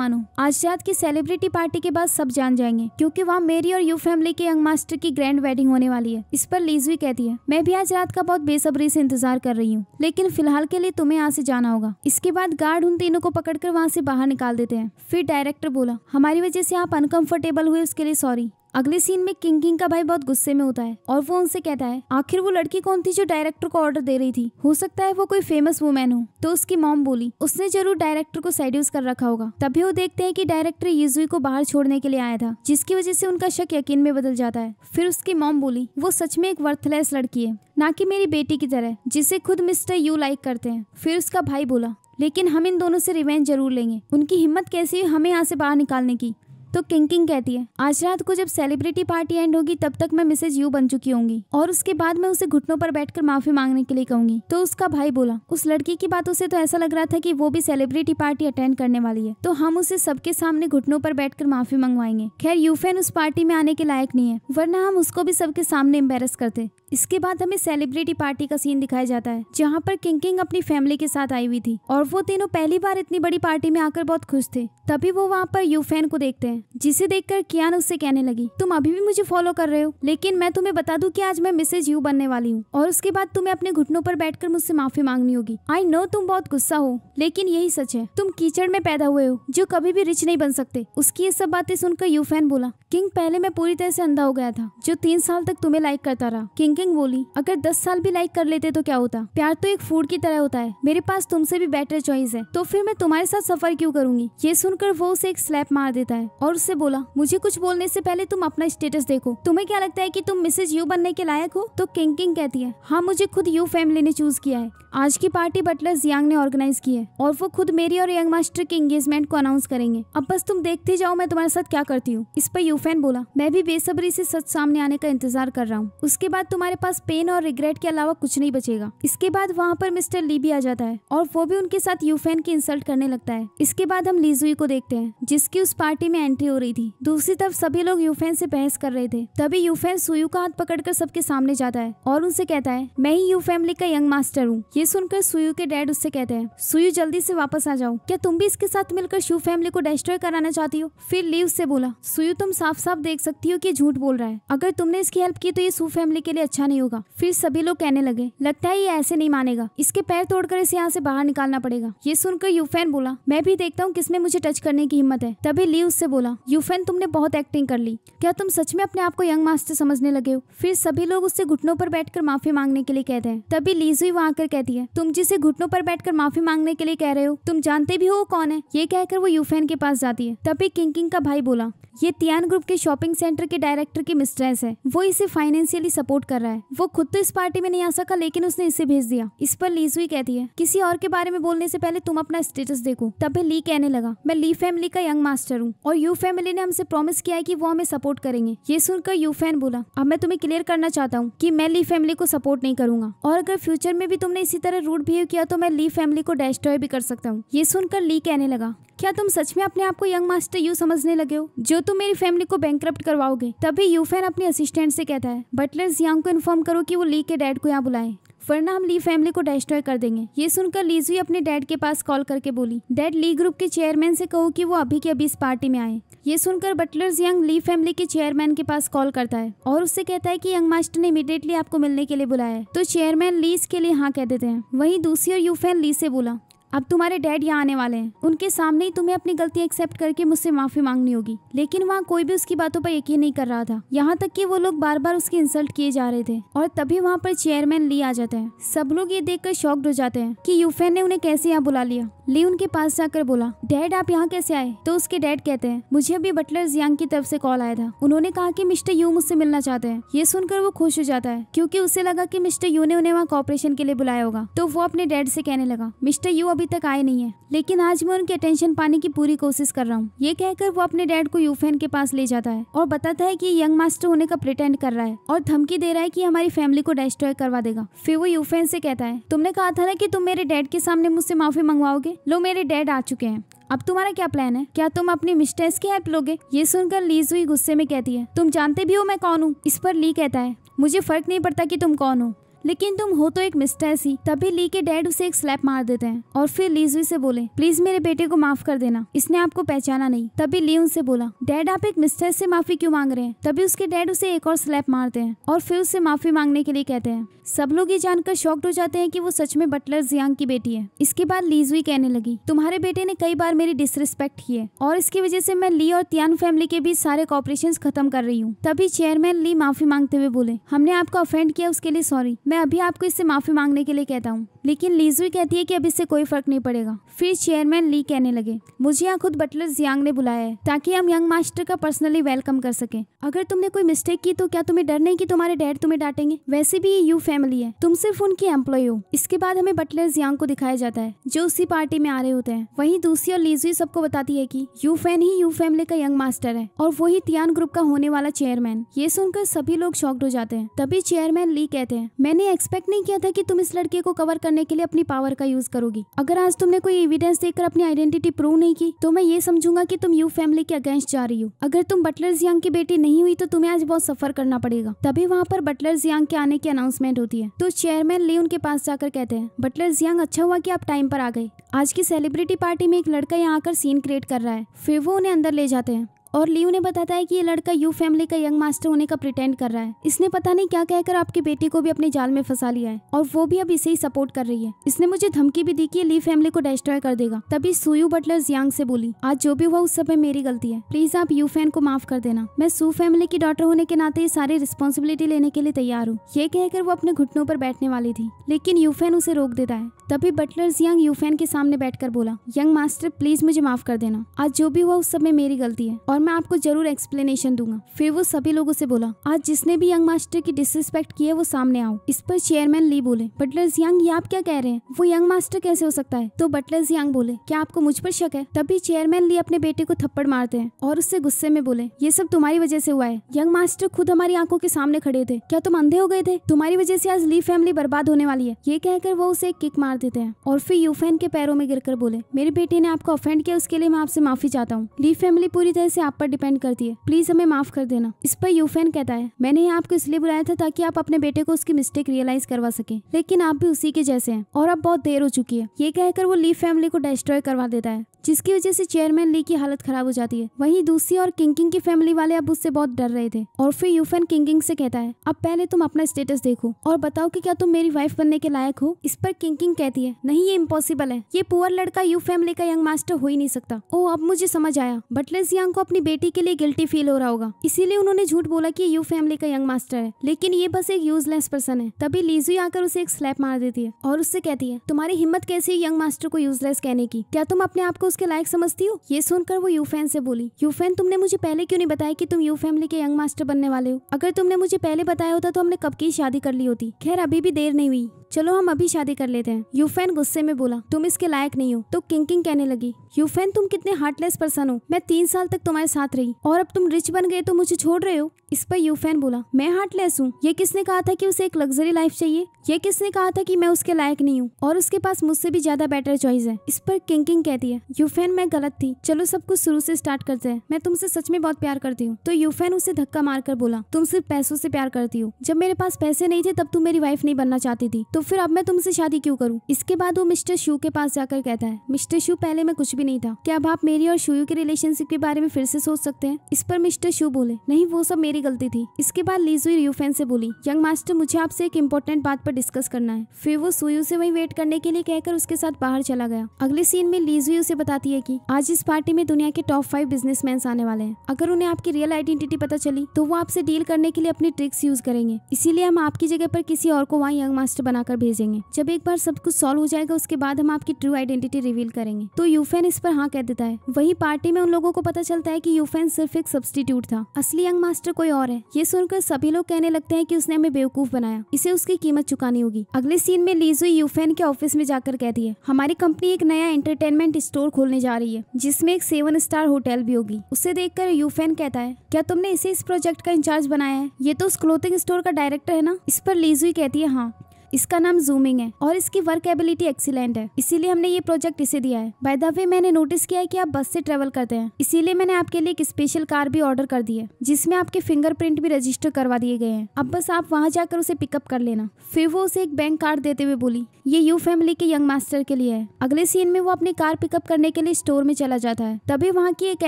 मानो आज रात की सेलिब्रिटी पार्टी के बाद सब जान जाएंगे क्योंकि वहाँ मेरी और यू फैमिली के यंग मास्टर की ग्रैंड वेडिंग होने वाली है इस पर लीजुई कहती है मैं भी आज रात का बहुत बेसब्री से इंतजार कर रही हूँ लेकिन फिलहाल के लिए तुम्हें यहाँ से जाना होगा इसके बाद गार्ड उन तीनों को पकड़कर वहाँ से बाहर निकाल देते हैं फिर डायरेक्टर बोला हमारी वजह से आप अनकंफर्टेबल हुए उसके लिए सॉरी अगले सीन में किंग किंग का भाई बहुत गुस्से में होता है और वो उनसे कहता है आखिर वो लड़की कौन थी जो डायरेक्टर को ऑर्डर दे रही थी हो सकता है वो कोई फेमस वुमेन हो तो उसकी मॉम बोली उसने जरूर डायरेक्टर को सेड्यूस कर रखा होगा तभी वो देखते हैं कि डायरेक्टर यूजुई को बाहर छोड़ने के लिए आया था जिसकी वजह से उनका शक यकीन में बदल जाता है फिर उसकी मॉम बोली वो सच में एक वर्थलेस लड़की है ना कि मेरी बेटी की तरह जिसे खुद मिस्टर यू लाइक करते हैं फिर उसका भाई बोला लेकिन हम इन दोनों से रिवेंज जरूर लेंगे उनकी हिम्मत कैसी है हमें यहाँ से बाहर निकालने की तो किंकिंग कहती है आज रात को जब सेलिब्रिटी पार्टी एंड होगी तब तक मैं मिसेज यू बन चुकी होंगी और उसके बाद मैं उसे घुटनों पर बैठकर माफी मांगने के लिए कहूंगी तो उसका भाई बोला उस लड़की की बातों से तो ऐसा लग रहा था कि वो भी सेलिब्रिटी पार्टी अटेंड करने वाली है तो हम उसे सबके सामने घुटनों पर बैठकर माफी मंगवाएंगे खैर यूफेन उस पार्टी में आने के लायक नहीं है वरना हम उसको भी सबके सामने एम्बेरस करते इसके बाद हमें सेलिब्रिटी पार्टी का सीन दिखाया जाता है जहाँ पर किंकिंग अपनी फैमिली के साथ आई हुई थी और वो तीनों पहली बार इतनी बड़ी पार्टी में आकर बहुत खुश थे तभी वो वहाँ पर यूफेन को देखते हैं है जिसे देखकर कियान उससे कहने लगी तुम अभी भी मुझे फॉलो कर रहे हो लेकिन मैं तुम्हें बता दूं कि आज मैं मिसेज यू बनने वाली हूँ और उसके बाद तुम्हें अपने घुटनों पर बैठकर मुझसे माफी मांगनी होगी आई नो तुम बहुत गुस्सा हो लेकिन यही सच है तुम कीचड़ में पैदा हुए हो जो कभी भी रिच नहीं बन सकते उसकी ये सब बातें सुनकर यू फैन बोला किंग पहले मैं पूरी तरह से अंधा हो गया था जो तीन साल तक तुम्हें लाइक करता रहा किंग किंग बोली अगर दस साल भी लाइक कर लेते तो क्या होता प्यार तो एक फूड की तरह होता है मेरे पास तुमसे भी बेटर चॉइस है तो फिर मैं तुम्हारे साथ सफर क्यों करूंगी ये सुनकर वो उसे एक स्लैप मार देता है और और उससे बोला मुझे कुछ बोलने से पहले तुम अपना स्टेटस देखो तुम्हें क्या लगता है कि तुम मिसेज यू बनने के लायक हो तो किंग किंग कहती है हाँ मुझे खुद यू फैमिली ने चूज किया है आज की पार्टी बटलर जियांग ने ऑर्गेनाइज की है और वो खुद मेरी और यंग मास्टर के एंगेजमेंट को अनाउंस करेंगे अब बस तुम देखते जाओ मैं तुम्हारे साथ क्या करती हूँ इस पर यूफेन बोला मैं भी बेसब्री से सच सामने आने का इंतजार कर रहा हूँ उसके बाद तुम्हारे पास पेन और रिग्रेट के अलावा कुछ नहीं बचेगा इसके बाद वहाँ पर मिस्टर ली भी आ जाता है और वो भी उनके साथ यूफेन की इंसल्ट करने लगता है इसके बाद हम लीजुई को देखते हैं जिसकी उस पार्टी में एंट्री हो रही थी दूसरी तरफ सभी लोग यूफेन से बहस कर रहे थे तभी यूफेन सुयू का हाथ पकड़कर सबके सामने जाता है और उनसे कहता है मैं ही यू फैमिली का यंग मास्टर हूँ ये सुनकर सुयू के डैड उससे कहते हैं सुयू जल्दी से वापस आ जाओ क्या तुम भी इसके साथ मिलकर शू फैमिली को डिस्ट्रॉय कराना चाहती हो फिर ली उससे बोला सुयू तुम साफ साफ देख सकती हो कि झूठ बोल रहा है अगर तुमने इसकी हेल्प की तो ये सू फैमिली के लिए अच्छा नहीं होगा फिर सभी लोग कहने लगे लगता है ये ऐसे नहीं मानेगा इसके पैर तोड़कर इसे यहाँ से बाहर निकालना पड़ेगा ये सुनकर यूफेन बोला मैं भी देखता हूँ किसमें मुझे टच करने की हिम्मत है तभी ली उससे बोला बोला यूफेन तुमने बहुत एक्टिंग कर ली क्या तुम सच में अपने आप को यंग मास्टर समझने लगे हो फिर सभी लोग उससे घुटनों पर बैठकर माफी मांगने के लिए कहते हैं तभी लीजुई वहाँ आकर कहती है तुम जिसे घुटनों पर बैठकर माफी मांगने के लिए कह रहे हो तुम जानते भी हो कौन है ये कहकर वो यूफेन के पास जाती है तभी किंग का भाई बोला ये तियान ग्रुप के शॉपिंग सेंटर के डायरेक्टर की मिस्ट्रेस है वो इसे फाइनेंशियली सपोर्ट कर रहा है वो खुद तो इस पार्टी में नहीं आ सका लेकिन उसने इसे भेज दिया इस पर लीज कहती है किसी और के बारे में बोलने से पहले तुम अपना स्टेटस देखो तभी ली कहने लगा मैं ली फैमिली का यंग मास्टर हूँ और यू फैमिली ने हमसे प्रॉमिस किया है कि वो हमें सपोर्ट करेंगे ये सुनकर फैन बोला अब मैं तुम्हें क्लियर करना चाहता हूँ कि मैं ली फैमिली को सपोर्ट नहीं करूंगा और अगर फ्यूचर में भी तुमने इसी तरह रूड बिहेव किया तो मैं ली फैमिली को डेस्ट्रॉय भी कर सकता हूँ ये सुनकर ली कहने लगा क्या तुम सच में अपने आप को यंग मास्टर यू समझने लगे हो जो तुम मेरी फैमिली को बैंक करवाओगे तभी फैन अपने असिस्टेंट से कहता है बटलर जियांग को इन्फॉर्म करो कि वो ली के डैड को यहाँ बुलाएं वरना हम ली फैमिली को डिस्ट्रॉय कर देंगे ये सुनकर लीजू अपने डैड के पास कॉल करके बोली डैड ली ग्रुप के चेयरमैन से कहो कि वो अभी के अभी इस पार्टी में आए ये सुनकर बटलर्स यंग ली फैमिली के चेयरमैन के पास कॉल करता है और उससे कहता है कि यंग मास्टर ने इमीडिएटली आपको मिलने के लिए बुलाया है तो चेयरमैन लीज के लिए हाँ कह देते हैं वहीं दूसरी और यूफेन ली से बोला अब तुम्हारे डैड यहाँ आने वाले हैं उनके सामने ही तुम्हें अपनी गलती एक्सेप्ट करके मुझसे माफी मांगनी होगी लेकिन वहाँ कोई भी उसकी बातों पर यकीन नहीं कर रहा था यहाँ तक कि वो लोग बार बार उसकी इंसल्ट किए जा रहे थे और तभी वहाँ पर चेयरमैन ली आ जाते हैं सब लोग ये कर शॉक्ड हो जाते हैं की यूफेन ने उन्हें कैसे यहाँ बुला लिया ली उनके पास जाकर बोला डैड आप यहाँ कैसे आए तो उसके डैड कहते हैं मुझे अभी बटलर जियांग की तरफ से कॉल आया था उन्होंने कहा कि मिस्टर यू मुझसे मिलना चाहते हैं ये सुनकर वो खुश हो जाता है क्योंकि उसे लगा कि मिस्टर यू ने उन्हें वहाँ कॉपरेशन के लिए बुलाया होगा तो वो अपने डैड से कहने लगा मिस्टर यू अभी तक आए नहीं है लेकिन आज मैं उनके अटेंशन पाने की पूरी कोशिश कर रहा हूँ ये कहकर वो अपने डैड को यूफेन के पास ले जाता है और बताता है की यंग मास्टर होने का प्रिटेंड कर रहा है और धमकी दे रहा है की हमारी फैमिली को डिस्ट्रॉय करवा देगा फिर वो यूफेन से कहता है तुमने कहा था ना की तुम मेरे डैड के सामने मुझसे माफी मंगवाओगे लो मेरे डैड आ चुके हैं अब तुम्हारा क्या प्लान है क्या तुम अपनी मिस्टेस की हेल्प लोगे ये सुनकर लीज हुई गुस्से में कहती है तुम जानते भी हो मैं कौन हूँ इस पर ली कहता है मुझे फर्क नहीं पड़ता कि तुम कौन हो लेकिन तुम हो तो एक मिस्टेस ही तभी ली के डैड उसे एक स्लैप मार देते हैं और फिर लीजुई से बोले प्लीज मेरे बेटे को माफ कर देना इसने आपको पहचाना नहीं तभी ली उनसे बोला डैड आप एक मिस्टर से माफी क्यों मांग रहे हैं तभी उसके डैड उसे एक और स्लैप मारते हैं और फिर उसे माफी मांगने के लिए कहते हैं सब लोग ये जानकर शॉक्ट हो जाते हैं कि वो सच में बटलर जियांग की बेटी है इसके बाद लीजुई कहने लगी तुम्हारे बेटे ने कई बार मेरी डिसरिस्पेक्ट की है और इसकी वजह से मैं ली और तियान फैमिली के बीच सारे कॉपरेशन खत्म कर रही हूँ तभी चेयरमैन ली माफी मांगते हुए बोले हमने आपको ऑफेंड किया उसके लिए सॉरी मैं अभी आपको इससे माफ़ी मांगने के लिए कहता हूँ लेकिन लीजुई कहती है कि अब इससे कोई फर्क नहीं पड़ेगा फिर चेयरमैन ली कहने लगे मुझे यहाँ खुद बटलर जियांग ने बुलाया है ताकि हम यंग मास्टर का पर्सनली वेलकम कर सकें अगर तुमने कोई मिस्टेक की तो क्या तुम्हें डर नहीं कि तुम्हारे डैड तुम्हें डांटेंगे वैसे भी ये यू फैमिली है तुम सिर्फ उनकी एम्प्लॉय हो इसके बाद हमें बटलर जियांग को दिखाया जाता है जो उसी पार्टी में आ रहे होते हैं वही दूसरी और लीजुई सबको बताती है की यू फैन ही यू फैमिली का यंग मास्टर है और वो ही तियान ग्रुप का होने वाला चेयरमैन ये सुनकर सभी लोग शॉक्ड हो जाते हैं तभी चेयरमैन ली कहते हैं मैंने मैंने एक्सपेक्ट नहीं किया था कि तुम इस लड़के को कवर करने के लिए अपनी पावर का यूज करोगी अगर आज तुमने कोई एविडेंस देकर अपनी आइडेंटिटी प्रूव नहीं की तो मैं ये समझूंगा की तुम यू फैमिली के अगेंस्ट जा रही हो अगर तुम बटलर जियांग की बेटी नहीं हुई तो तुम्हें आज बहुत सफर करना पड़ेगा तभी वहाँ पर बटलर जियांग के आने की अनाउंसमेंट होती है तो चेयरमैन ली उनके पास जाकर कहते हैं बटलर जियांग अच्छा हुआ की आप टाइम पर आ गए आज की सेलिब्रिटी पार्टी में एक लड़का यहाँ आकर सीन क्रिएट कर रहा है फिर वो उन्हें अंदर ले जाते हैं और लियू ने बताता है कि ये लड़का यू फैमिली का यंग मास्टर होने का प्रिटेंड कर रहा है इसने पता नहीं क्या कहकर आपके बेटे को भी अपने जाल में फंसा लिया है और वो भी अब इसे ही सपोर्ट कर रही है इसने मुझे धमकी भी दी कि ली फैमिली को डिस्ट्रॉय कर देगा तभी सुयू बटलर जियांग से बोली आज जो भी हुआ उस समय मेरी गलती है प्लीज आप यू फैन को माफ कर देना मैं सू फैमिली की डॉटर होने के नाते सारी रिस्पॉन्सिबिलिटी लेने के लिए तैयार हूँ ये कहकर वो अपने घुटनों पर बैठने वाली थी लेकिन यूफेन उसे रोक देता है तभी बटलर जियांग यूफेन के सामने बैठ बोला यंग मास्टर प्लीज मुझे माफ कर देना आज जो भी हुआ उस समय मेरी गलती है और और मैं आपको जरूर एक्सप्लेनेशन दूंगा फिर वो सभी लोगों से बोला आज जिसने भी यंग मास्टर की डिसरिस्पेक्ट किया वो सामने आओ इस पर चेयरमैन ली बोले बटलर्स यंग ये आप क्या कह रहे हैं वो यंग मास्टर कैसे हो सकता है तो बटलर्स यंग बोले क्या आपको मुझ पर शक है तभी चेयरमैन ली अपने बेटे को थप्पड़ मारते हैं और उससे गुस्से में बोले ये सब तुम्हारी वजह से हुआ है यंग मास्टर खुद हमारी आंखों के सामने खड़े थे क्या तुम अंधे हो गए थे तुम्हारी वजह से आज ली फैमिली बर्बाद होने वाली है ये कहकर वो उसे किक मार देते हैं और फिर यूफेन के पैरों में गिरकर बोले मेरे बेटे ने आपको ऑफेंड किया उसके लिए मैं आपसे माफी चाहता हूँ ली फैमिली पूरी तरह से आप पर डिपेंड करती है प्लीज हमें माफ कर देना इस पर यूफेन कहता है मैंने यहाँ आपको इसलिए बुलाया था ताकि आप अपने बेटे को उसकी मिस्टेक रियलाइज करवा सके लेकिन आप भी उसी के जैसे हैं और अब बहुत देर हो चुकी है ये कहकर वो ली फैमिली को डिस्ट्रॉय करवा देता है जिसकी वजह से चेयरमैन ली की हालत खराब हो जाती है वहीं दूसरी और किंगकिंग की फैमिली वाले अब उससे बहुत डर रहे थे और फिर यूफेन किंगकिंग से कहता है अब पहले तुम अपना स्टेटस देखो और बताओ कि क्या तुम मेरी वाइफ बनने के लायक हो इस पर किंगकिंग कहती है नहीं ये इम्पोसिबल है ये पुअर लड़का यू फैमिली का यंग मास्टर हो ही नहीं सकता ओ अब मुझे समझ आया बटलेस यंग को अपनी अपनी बेटी के लिए गिल्टी फील हो रहा होगा इसीलिए उन्होंने झूठ बोला कि यू फैमिली का यंग मास्टर है लेकिन ये बस एक यूजलेस पर्सन है तभी लीजू आकर उसे एक स्लैप मार देती है और उससे कहती है तुम्हारी हिम्मत कैसी है यंग मास्टर को यूजलेस कहने की क्या तुम अपने आप को उसके लायक समझती हो ये सुनकर वो फैन से बोली फैन तुमने मुझे पहले क्यों नहीं बताया कि तुम यू फैमिली के यंग मास्टर बनने वाले हो अगर तुमने मुझे पहले बताया होता तो हमने कब की शादी कर ली होती खैर अभी भी देर नहीं हुई चलो हम अभी शादी कर लेते हैं यूफेन गुस्से में बोला तुम इसके लायक नहीं हो तो किंकिंग कहने लगी यूफेन तुम कितने हार्टलेस पर्सन हो मैं तीन साल तक तुम्हारे साथ रही और अब तुम रिच बन गए तो मुझे छोड़ रहे हो इस पर यूफेन बोला मैं हार्टलेस हूँ ये किसने कहा था की उसे एक लग्जरी लाइफ चाहिए ये किसने कहा था की मैं उसके लायक नहीं हूँ और उसके पास मुझसे भी ज्यादा बेटर चॉइस है इस पर किंग कहती है यूफेन मैं गलत थी चलो सब कुछ शुरू से स्टार्ट करते हैं मैं तुमसे सच में बहुत प्यार करती हूँ तो यूफेन उसे धक्का मारकर बोला तुम सिर्फ पैसों से प्यार करती हो जब मेरे पास पैसे नहीं थे तब तुम मेरी वाइफ नहीं बनना चाहती थी तो तो फिर अब मैं तुमसे शादी क्यों करूं इसके बाद वो मिस्टर शू के पास जाकर कहता है मिस्टर शू पहले मैं कुछ भी नहीं था क्या अब आप मेरी और शूयू के रिलेशनशिप के बारे में फिर से सोच सकते हैं इस पर मिस्टर शू बोले नहीं वो सब मेरी गलती थी इसके बाद लीजु रियूफेन से बोली यंग मास्टर मुझे आपसे एक इम्पोर्टेंट बात पर डिस्कस करना है फिर वो सुयू से वही वेट करने के लिए कहकर उसके साथ बाहर चला गया अगले सीन में लीजु उसे बताती है की आज इस पार्टी में दुनिया के टॉप फाइव बिजनेस आने वाले हैं अगर उन्हें आपकी रियल आइडेंटिटी पता चली तो वो आपसे डील करने के लिए अपनी ट्रिक्स यूज करेंगे इसीलिए हम आपकी जगह पर किसी और को वहाँ यंग मास्टर बना बनाकर भेजेंगे जब एक बार सब कुछ सॉल्व हो जाएगा उसके बाद हम आपकी ट्रू आइडेंटिटी रिवील करेंगे तो यूफेन इस पर हाँ कह देता है वही पार्टी में उन लोगों को पता चलता है की यूफेन सिर्फ एक सब्सटीट्यूट था असली यंग मास्टर कोई और है ये सुनकर सभी लोग कहने लगते हैं की उसने हमें बेवकूफ बनाया इसे उसकी कीमत चुकानी होगी अगले सीन में लीजुई यूफेन के ऑफिस में जाकर कहती है हमारी कंपनी एक नया एंटरटेनमेंट स्टोर खोलने जा रही है जिसमें एक सेवन स्टार होटल भी होगी उसे देखकर यूफेन कहता है क्या तुमने इसे इस प्रोजेक्ट का इंचार्ज बनाया है ये तो उस क्लोथिंग स्टोर का डायरेक्टर है ना इस पर लीजुई कहती है हाँ इसका नाम जूमिंग है और इसकी वर्क एबिलिटी एक्सीलेंट है इसीलिए हमने ये प्रोजेक्ट इसे दिया है बाय द वे मैंने नोटिस किया है कि आप बस से ट्रेवल करते हैं इसीलिए मैंने आपके लिए एक स्पेशल कार भी ऑर्डर कर दी है जिसमे आपके फिंगरप्रिंट भी रजिस्टर करवा दिए गए हैं अब बस आप वहाँ जाकर उसे पिकअप कर लेना फिर वो उसे एक बैंक कार्ड देते हुए बोली ये यू फैमिली के यंग मास्टर के लिए है अगले सीन में वो अपनी कार पिकअप करने के लिए स्टोर में चला जाता है तभी वहाँ की एक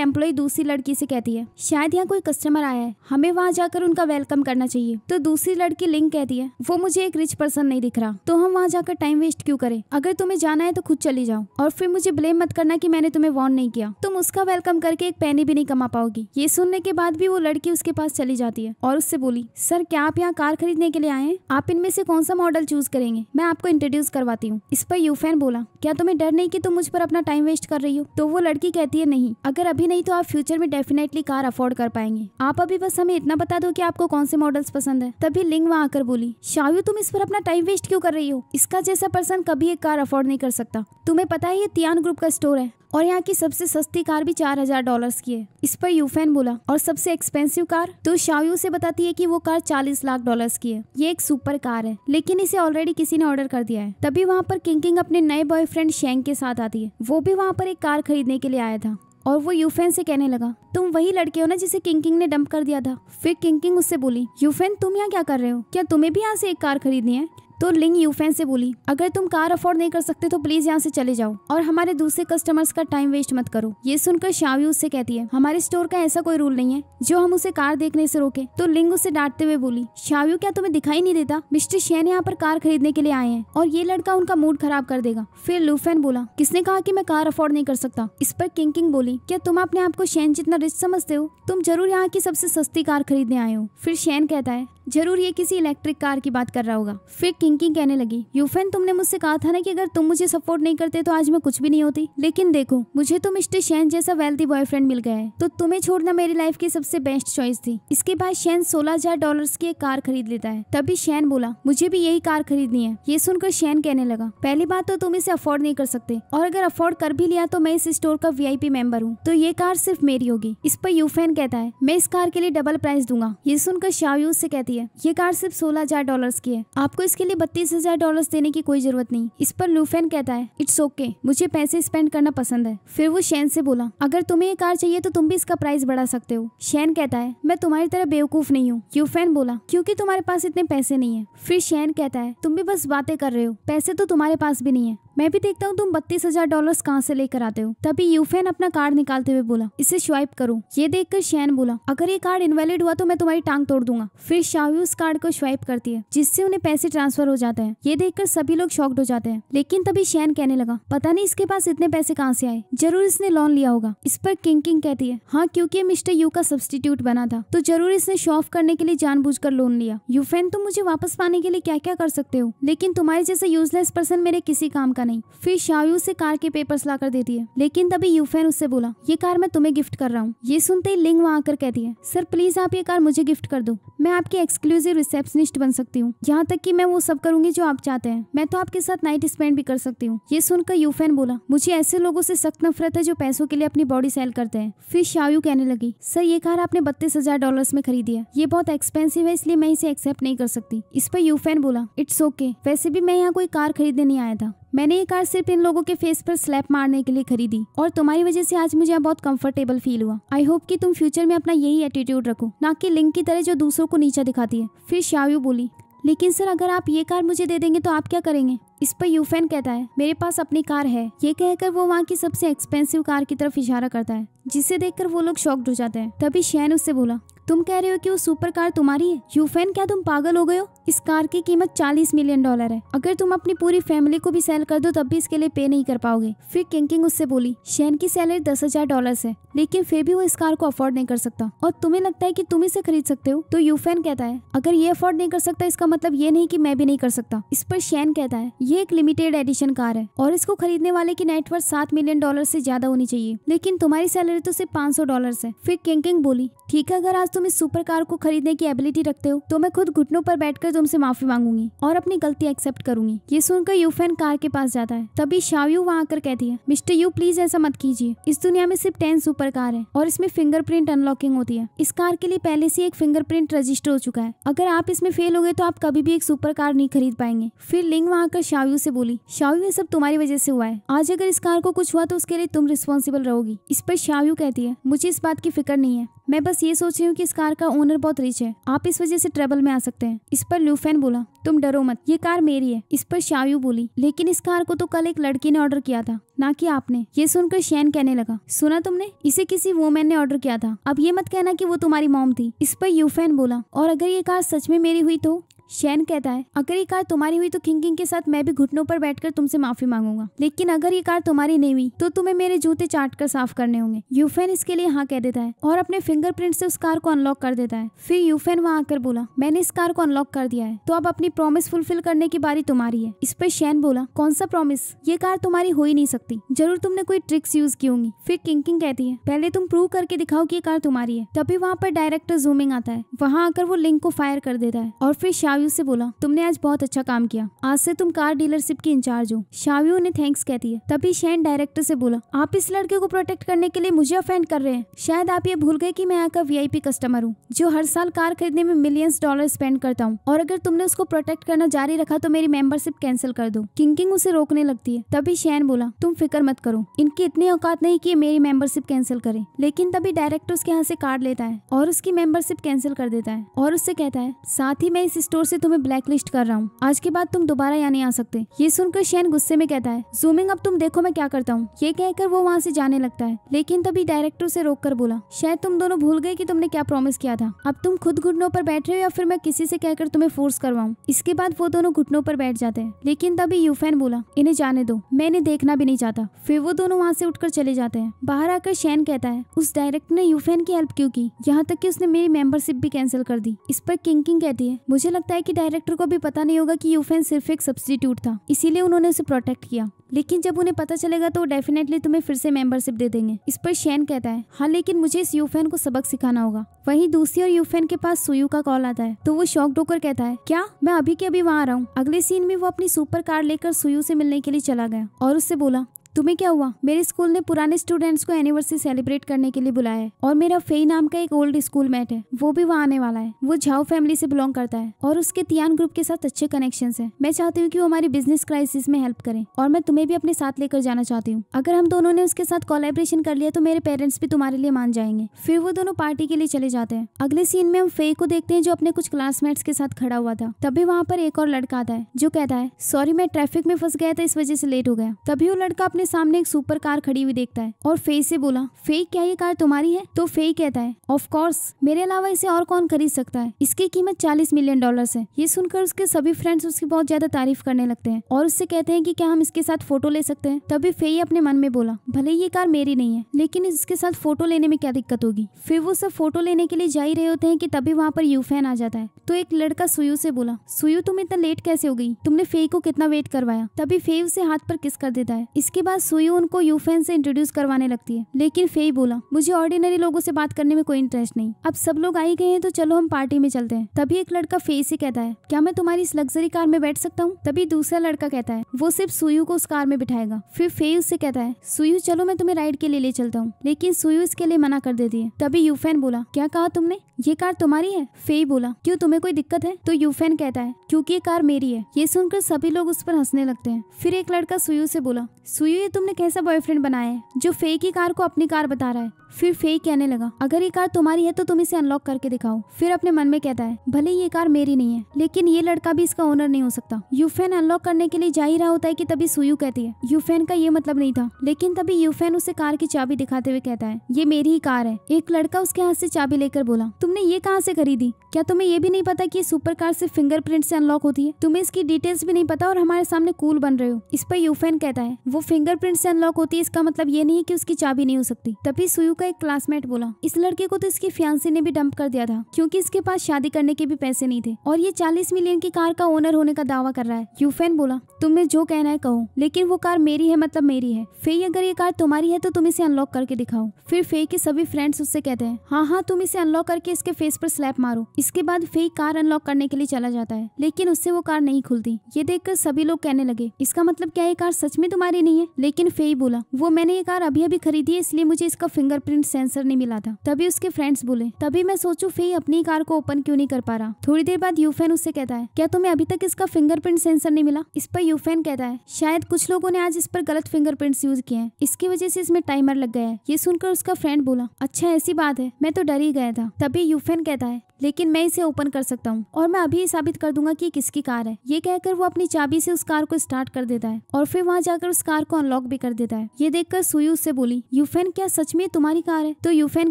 एम्प्लॉय दूसरी लड़की से कहती है शायद यहाँ कोई कस्टमर आया है हमें वहाँ जाकर उनका वेलकम करना चाहिए तो दूसरी लड़की लिंक कहती है वो मुझे एक रिच पर्सन नहीं दिख रहा तो हम वहाँ जाकर टाइम वेस्ट क्यों करें अगर तुम्हें जाना है तो खुद चली जाओ और फिर मुझे ब्लेम मत करना की मैंने तुम्हें वार्न नहीं किया तुम उसका वेलकम करके एक पैनी भी नहीं कमा पाओगी ये सुनने के बाद भी वो लड़की उसके पास चली जाती है और उससे बोली सर क्या आप यहाँ कार खरीदने के लिए आए हैं आप इनमें से कौन सा मॉडल चूज करेंगे मैं आपको इंट्रोड्यूस करवाती हूँ इस पर यूफेन बोला क्या तुम्हें डर नहीं की तुम मुझ पर अपना टाइम वेस्ट कर रही हो तो वो लड़की कहती है नहीं अगर अभी नहीं तो आप फ्यूचर में डेफिनेटली कार अफोर्ड कर पाएंगे आप अभी बस हमें इतना बता दो की आपको कौन से मॉडल्स पसंद है तभी लिंग वहाँ आकर बोली शायु तुम इस पर अपना टाइम टाइम वेस्ट क्यों कर रही हो इसका जैसा पर्सन कभी एक कार अफोर्ड नहीं कर सकता तुम्हें पता है ये तियान ग्रुप का स्टोर है और यहाँ की सबसे सस्ती कार भी चार हजार डॉलर की है इस पर यूफेन बोला और सबसे एक्सपेंसिव कार तो शावयू से बताती है कि वो कार चालीस लाख डॉलर्स की है ये एक सुपर कार है लेकिन इसे ऑलरेडी किसी ने ऑर्डर कर दिया है तभी वहाँ पर किंकिंग अपने नए बॉयफ्रेंड शेंग के साथ आती है वो भी वहाँ पर एक कार खरीदने के लिए आया था और वो यूफेन से कहने लगा तुम वही लड़के हो ना जिसे किंकिंग ने डंप कर दिया था फिर किंकिंग उससे बोली यूफेन तुम यहाँ क्या कर रहे हो क्या तुम्हें भी यहाँ से एक कार खरीदनी है तो लिंग यूफेन से बोली अगर तुम कार अफोर्ड नहीं कर सकते तो प्लीज यहाँ से चले जाओ और हमारे दूसरे कस्टमर्स का टाइम वेस्ट मत करो ये सुनकर शावी उससे कहती है हमारे स्टोर का ऐसा कोई रूल नहीं है जो हम उसे कार देखने से रोके तो लिंग उसे डांटते हुए बोली शावी क्या तुम्हें दिखाई नहीं देता मिस्टर शेन यहाँ पर कार खरीदने के लिए आए हैं और ये लड़का उनका मूड खराब कर देगा फिर लूफेन बोला किसने कहा की मैं कार अफोर्ड नहीं कर सकता इस पर किंग बोली क्या तुम अपने आप को शेन जितना रिच समझते हो तुम जरूर यहाँ की सबसे सस्ती कार खरीदने आये हो फिर शेन कहता है जरूर ये किसी इलेक्ट्रिक कार की बात कर रहा होगा फिर किंकिंग कहने लगी यूफेन तुमने मुझसे कहा था ना कि अगर तुम मुझे सपोर्ट नहीं करते तो आज मैं कुछ भी नहीं होती लेकिन देखो मुझे तो मिस्टर शैन जैसा वेल्थी बॉयफ्रेंड मिल गया है तो तुम्हें छोड़ना मेरी लाइफ की सबसे बेस्ट चॉइस थी इसके बाद शैन सोलह हजार डॉलर की एक कार खरीद लेता है तभी शैन बोला मुझे भी यही कार खरीदनी है ये सुनकर शैन कहने लगा पहली बात तो तुम इसे अफोर्ड नहीं कर सकते और अगर अफोर्ड कर भी लिया तो मैं इस स्टोर का वी पी मेंबर हूँ तो ये कार सिर्फ मेरी होगी इस पर यूफेन कहता है मैं इस कार के लिए डबल प्राइस दूंगा ये सुनकर शाहयूज से कहती है है ये कार सिर्फ सोलह हजार डॉलर की है आपको इसके लिए बत्तीस हजार डॉलर देने की कोई जरूरत नहीं इस पर लूफेन कहता है इट्स ओके okay, मुझे पैसे स्पेंड करना पसंद है फिर वो शैन से बोला अगर तुम्हें ये कार चाहिए तो तुम भी इसका प्राइस बढ़ा सकते हो शैन कहता है मैं तुम्हारी तरह बेवकूफ नहीं हूँ यूफेन बोला क्यूँकी तुम्हारे पास इतने पैसे नहीं है फिर शैन कहता है तुम भी बस बातें कर रहे हो पैसे तो तुम्हारे पास भी नहीं है मैं भी देखता हूँ तुम बत्तीस हजार डॉलर कहाँ से लेकर आते हो तभी यूफेन अपना कार्ड निकालते हुए बोला इसे स्वाइप करो ये देख कर शैन बोला अगर ये कार्ड इनवेलिड हुआ तो मैं तुम्हारी टांग तोड़ दूंगा फिर शाह उस कार्ड को स्वाइप करती है जिससे उन्हें पैसे ट्रांसफर हो जाते हैं ये देखकर सभी लोग शॉक्ड हो जाते हैं लेकिन तभी शैन कहने लगा पता नहीं इसके पास इतने पैसे कहाँ से आए जरूर इसने लोन लिया होगा इस पर किंग किंग कहती है हाँ क्योंकि मिस्टर यू का सब्सटीट्यूट बना था तो जरूर इसने शो ऑफ करने के लिए जानबूझकर लोन लिया यूफेन तुम मुझे वापस पाने के लिए क्या क्या कर सकते हो लेकिन तुम्हारे जैसे यूजलेस पर्सन मेरे किसी काम का नहीं नहीं फिर शायु उसे कार के पेपर्स ला कर देती है लेकिन तभी यूफेन उससे बोला ये कार मैं तुम्हें गिफ्ट कर रहा हूँ ये सुनते ही लिंग वहाँ आकर कहती है सर प्लीज आप ये कार मुझे गिफ्ट कर दो मैं आपकी एक्सक्लूसिव रिसेप्शनिस्ट बन सकती हूँ यहाँ तक की मैं वो सब करूंगी जो आप चाहते हैं मैं तो आपके साथ नाइट स्पेंड भी कर सकती हूँ ये सुनकर यूफेन बोला मुझे ऐसे लोगों से सख्त नफरत है जो पैसों के लिए अपनी बॉडी सेल करते हैं फिर शायू कहने लगी सर ये कार आपने बत्तीस हजार डॉलर में खरीदी है ये बहुत एक्सपेंसिव है इसलिए मैं इसे एक्सेप्ट नहीं कर सकती इस पर यूफेन बोला इट्स ओके okay. वैसे भी मैं यहाँ कोई कार खरीदने नहीं आया था मैंने ये कार सिर्फ इन लोगों के फेस पर स्लैप मारने के लिए खरीदी और तुम्हारी वजह से आज मुझे बहुत कंफर्टेबल फील हुआ आई होप कि तुम फ्यूचर में अपना यही एटीट्यूड रखो ना कि लिंक की तरह जो दूसरों को नीचा दिखाती है फिर शायु बोली लेकिन सर अगर आप ये कार मुझे दे देंगे तो आप क्या करेंगे इस पर यूफेन कहता है मेरे पास अपनी कार है ये कहकर वो वहाँ की सबसे एक्सपेंसिव कार की तरफ इशारा करता है जिसे देखकर वो लोग शॉक्ड हो जाते हैं तभी शैन उससे बोला तुम कह रहे हो कि वो सुपर कार तुम्हारी है यूफेन क्या तुम पागल हो गए हो इस कार की कीमत चालीस मिलियन डॉलर है अगर तुम अपनी पूरी फैमिली को भी सेल कर दो तब भी इसके लिए पे नहीं कर पाओगे फिर किंकिंग उससे बोली शेन की सैलरी दस हजार डॉलर है लेकिन फिर भी वो इस कार को अफोर्ड नहीं कर सकता और तुम्हें लगता है की तुम इसे खरीद सकते हो तो यूफेन कहता है अगर ये अफोर्ड नहीं कर सकता इसका मतलब ये नहीं की मैं भी नहीं कर सकता इस पर शेन कहता है ये एक लिमिटेड एडिशन कार है और इसको खरीदने वाले की नेटवर्क सात मिलियन डॉलर ऐसी ज्यादा होनी चाहिए लेकिन तुम्हारी सैलरी तो सिर्फ पाँच सौ डॉलर है फिर किंकिंग बोली ठीक है अगर आज तुम इस सुपर कार को खरीदने की एबिलिटी रखते हो तो मैं खुद घुटनों पर बैठकर तुमसे माफी मांगूंगी और अपनी गलती एक्सेप्ट करूंगी ये सुनकर यूफेन कार के पास जाता है तभी शावयू वहाँ आकर कहती है मिस्टर यू प्लीज ऐसा मत कीजिए इस दुनिया में सिर्फ टेन सुपर कार है और इसमें फिंगरप्रिंट अनलॉकिंग होती है इस कार के लिए पहले से एक फिंगरप्रिंट रजिस्टर हो चुका है अगर आप इसमें फेल हो गए तो आप कभी भी एक सुपर कार नहीं खरीद पाएंगे फिर लिंग वहाँ आकर शावयू से बोली शावयू ये सब तुम्हारी वजह से हुआ है आज अगर इस कार को कुछ हुआ तो उसके लिए तुम रिस्पॉन्सिबल रहोगी इस पर शावयू कहती है मुझे इस बात की फिक्र नहीं है मैं बस ये सोच रही हूँ कि इस कार का ओनर बहुत रिच है आप इस वजह से ट्रेबल में आ सकते हैं इस पर लूफेन बोला तुम डरो मत ये कार मेरी है इस पर शायु बोली लेकिन इस कार को तो कल एक लड़की ने ऑर्डर किया था ना कि आपने ये सुनकर शैन कहने लगा सुना तुमने इसे किसी वोमेन ने ऑर्डर किया था अब ये मत कहना कि वो तुम्हारी मॉम थी इस पर यूफेन बोला और अगर ये कार सच में मेरी हुई तो शैन कहता है अगर ये कार तुम्हारी हुई तो किंग किंग के साथ मैं भी घुटनों पर बैठकर तुमसे माफी मांगूंगा लेकिन अगर ये कार तुम्हारी नहीं हुई तो तुम्हें मेरे जूते चाट कर साफ करने होंगे यूफेन इसके लिए हाँ कह देता है और अपने फिंगरप्रिंट से उस कार को अनलॉक कर देता है फिर यूफेन वहाँ आकर बोला मैंने इस कार को अनलॉक कर दिया है तो अब अपनी प्रॉमिस फुलफिल करने की बारी तुम्हारी है इस पर शैन बोला कौन सा प्रॉमिस ये कार तुम्हारी हो ही नहीं सकती जरूर तुमने कोई ट्रिक्स यूज की होंगी फिर किंग किंग कहती है पहले तुम प्रूव करके दिखाओ की ये कार तुम्हारी है तभी वहाँ पर डायरेक्टर जूमिंग आता है वहाँ आकर वो लिंक को फायर कर देता है और फिर शाव शाव्यू से बोला तुमने आज बहुत अच्छा काम किया आज से तुम कार डीलरशिप की इंचार्ज हो शाव्यू ने थैंक्स कहती है तभी शैन डायरेक्टर से बोला आप इस लड़के को प्रोटेक्ट करने के लिए मुझे अफेंड कर रहे हैं शायद आप ये भूल गए की मैं यहाँ का पी कस्टमर हूँ जो हर साल कार खरीदने में मिलियंस डॉलर स्पेंड करता हूँ और अगर तुमने उसको प्रोटेक्ट करना जारी रखा तो मेरी मेंबरशिप कैंसिल कर दो किंग उसे रोकने लगती है तभी शैन बोला तुम फिक्र मत करो इनकी इतनी औकात नहीं की मेरी मेंबरशिप कैंसिल करे लेकिन तभी डायरेक्टर उसके यहाँ से कार्ड लेता है और उसकी मेंबरशिप कैंसिल कर देता है और उससे कहता है साथ ही मैं इस स्टोर से तुम्हें ब्लैक लिस्ट कर रहा हूँ आज के बाद तुम दोबारा यहाँ नहीं आ सकते ये सुनकर शैन गुस्से में कहता है जूमिंग अब तुम देखो मैं क्या करता हूँ ये कहकर वो वहाँ से जाने लगता है लेकिन तभी डायरेक्टर से रोक कर बोला शायद तुम दोनों भूल गए कि तुमने क्या प्रॉमिस किया था अब तुम खुद घुटनों पर बैठ रहे हो या फिर मैं किसी से कहकर तुम्हें फोर्स करवाऊँ इसके बाद वो दोनों घुटनों पर बैठ जाते हैं लेकिन तभी यूफेन बोला इन्हें जाने दो मैं इन्हें देखना भी नहीं चाहता फिर वो दोनों वहाँ से उठकर चले जाते हैं बाहर आकर शैन कहता है उस डायरेक्टर ने यूफेन की हेल्प क्यों की यहाँ तक की उसने मेरी मेंबरशिप भी कैंसिल कर दी इस पर किंग किंग कहती है मुझे लगता है है कि डायरेक्टर को भी पता नहीं होगा कि यूफेन सिर्फ एक सब्सटीट्यूट था इसीलिए उन्होंने उसे प्रोटेक्ट किया लेकिन जब उन्हें पता चलेगा तो डेफिनेटली तुम्हें फिर से मेंबरशिप दे देंगे इस पर शैन कहता है हाँ लेकिन मुझे इस यूफेन को सबक सिखाना होगा वहीं दूसरी और यूफेन के पास सुयू का कॉल आता है तो वो शॉक डोकर कहता है क्या मैं अभी के अभी वहाँ आ रहा हूँ अगले सीन में वो अपनी सुपर कार लेकर सुयू से मिलने के लिए चला गया और उससे बोला तुम्हें क्या हुआ मेरे स्कूल ने पुराने स्टूडेंट्स को एनिवर्सरी सेलिब्रेट करने के लिए बुलाया है और मेरा फेई नाम का एक ओल्ड स्कूल मेट है वो भी वहाँ आने वाला है वो झाओ फैमिली से बिलोंग करता है और उसके तियान ग्रुप के साथ अच्छे कनेक्शन है मैं चाहती हूँ की वो हमारी बिजनेस क्राइसिस में हेल्प करें और मैं तुम्हें भी अपने साथ लेकर जाना चाहती हूँ अगर हम दोनों ने उसके साथ कोलेब्रेशन कर लिया तो मेरे पेरेंट्स भी तुम्हारे लिए मान जाएंगे फिर वो दोनों पार्टी के लिए चले जाते हैं अगले सीन में हम फेई को देखते हैं जो अपने कुछ क्लासमेट्स के साथ खड़ा हुआ था तभी वहाँ पर एक और लड़का आता है जो कहता है सॉरी मैं ट्रैफिक में फंस गया था इस वजह से लेट हो गया तभी वो लड़का अपने अपने सामने एक सुपर कार खड़ी हुई देखता है और फेई से बोला फेई क्या ये कार तुम्हारी है तो फेई कहता है ऑफकोर्स मेरे अलावा इसे और कौन खरीद सकता है इसकी कीमत चालीस मिलियन डॉलर है ये सुनकर उसके सभी फ्रेंड्स उसकी बहुत ज्यादा तारीफ करने लगते हैं और उससे कहते हैं की क्या हम इसके साथ फोटो ले सकते हैं तभी फेई अपने मन में बोला भले ये कार मेरी नहीं है लेकिन इसके साथ फोटो लेने में क्या दिक्कत होगी फिर वो सब फोटो लेने के लिए जा ही रहे होते हैं की तभी वहाँ पर यूफेन आ जाता है तो एक लड़का सुयू से बोला सुयू तुम इतना लेट कैसे हो गई तुमने फेई को कितना वेट करवाया तभी फेई उसे हाथ पर किस कर देता है इसके बाद बाद सुयू उनको यूफेन से इंट्रोड्यूस करवाने लगती है लेकिन फेई बोला मुझे ऑर्डिनरी लोगों से बात करने में कोई इंटरेस्ट नहीं अब सब लोग आई गए हैं तो चलो हम पार्टी में चलते हैं तभी एक लड़का फेई से कहता है क्या मैं तुम्हारी इस लग्जरी कार में बैठ सकता हूँ तभी दूसरा लड़का कहता है वो सिर्फ सुयू को उस कार में बिठाएगा फिर फेई उससे कहता है सुयू चलो मैं तुम्हें राइड के लिए ले चलता हूँ लेकिन सुयू इसके लिए मना कर देती है तभी यूफेन बोला क्या कहा तुमने ये कार तुम्हारी है फेई बोला क्यों तुम्हें कोई दिक्कत है तो यूफेन कहता है क्योंकि ये कार मेरी है ये सुनकर सभी लोग उस पर हंसने लगते हैं फिर एक लड़का सुयू से बोला सुयू ये तुमने कैसा बॉयफ्रेंड बनाया है जो फेक की कार को अपनी कार बता रहा है फिर फेक कहने लगा अगर ये कार तुम्हारी है तो तुम इसे अनलॉक करके दिखाओ फिर अपने मन में कहता है भले ये कार मेरी नहीं है लेकिन ये लड़का भी इसका ओनर नहीं हो सकता यूफेन अनलॉक करने के लिए जा ही रहा होता है की तभी सुयू कहती है यूफेन का ये मतलब नहीं था लेकिन तभी यूफेन उसे कार की चाबी दिखाते हुए कहता है ये मेरी ही कार है एक लड़का उसके हाथ से चाबी लेकर बोला तुमने ये कहाँ से खरीदी क्या तुम्हें ये भी नहीं पता की सुपर कार सिर्फ फिंगरप्रिंट से अनलॉक होती है तुम्हें इसकी डिटेल्स भी नहीं पता और हमारे सामने कूल बन रहे हो इस पर यूफेन कहता है वो फिंगर फिंगरप्रिंट से अनलॉक होती है इसका मतलब ये नहीं कि उसकी चाबी नहीं हो सकती तभी सुयू का एक क्लासमेट बोला इस लड़के को तो इसकी फ्यांसी ने भी डंप कर दिया था क्योंकि इसके पास शादी करने के भी पैसे नहीं थे और ये चालीस मिलियन की कार का ओनर होने का दावा कर रहा है यूफेन बोला तुम्हें जो कहना है कहो लेकिन वो कार मेरी है मतलब मेरी है फेई अगर ये कार तुम्हारी है तो तुम इसे अनलॉक करके दिखाओ फिर फेई के सभी फ्रेंड्स उससे कहते हैं हाँ हाँ तुम इसे अनलॉक करके इसके फेस पर स्लैप मारो इसके बाद फेई कार अनलॉक करने के लिए चला जाता है लेकिन उससे वो कार नहीं खुलती ये देखकर सभी लोग कहने लगे इसका मतलब क्या ये कार सच में तुम्हारी नहीं है लेकिन फेई बोला वो मैंने ये कार अभी अभी खरीदी है इसलिए मुझे इसका फिंगरप्रिंट सेंसर नहीं मिला था तभी उसके फ्रेंड्स बोले तभी मैं सोचू फेई अपनी कार को ओपन क्यों नहीं कर पा रहा थोड़ी देर बाद यूफेन उससे कहता है क्या तुम्हें अभी तक इसका फिंगरप्रिंट सेंसर नहीं मिला इस पर यूफेन कहता है शायद कुछ लोगों ने आज इस पर गलत फिंगरप्रिंट्स यूज किए हैं इसकी वजह से इसमें टाइमर लग गया है ये सुनकर उसका फ्रेंड बोला अच्छा ऐसी बात है मैं तो डर ही गया था तभी यूफेन कहता है लेकिन मैं इसे ओपन कर सकता हूँ और मैं अभी साबित कर दूंगा कि किसकी कार है ये कहकर वो अपनी चाबी से उस कार को स्टार्ट कर देता है और फिर वहाँ जाकर उस कार को लॉक भी कर देता है ये देखकर सुई उससे बोली यूफेन क्या सच में तुम्हारी कार है तो यूफेन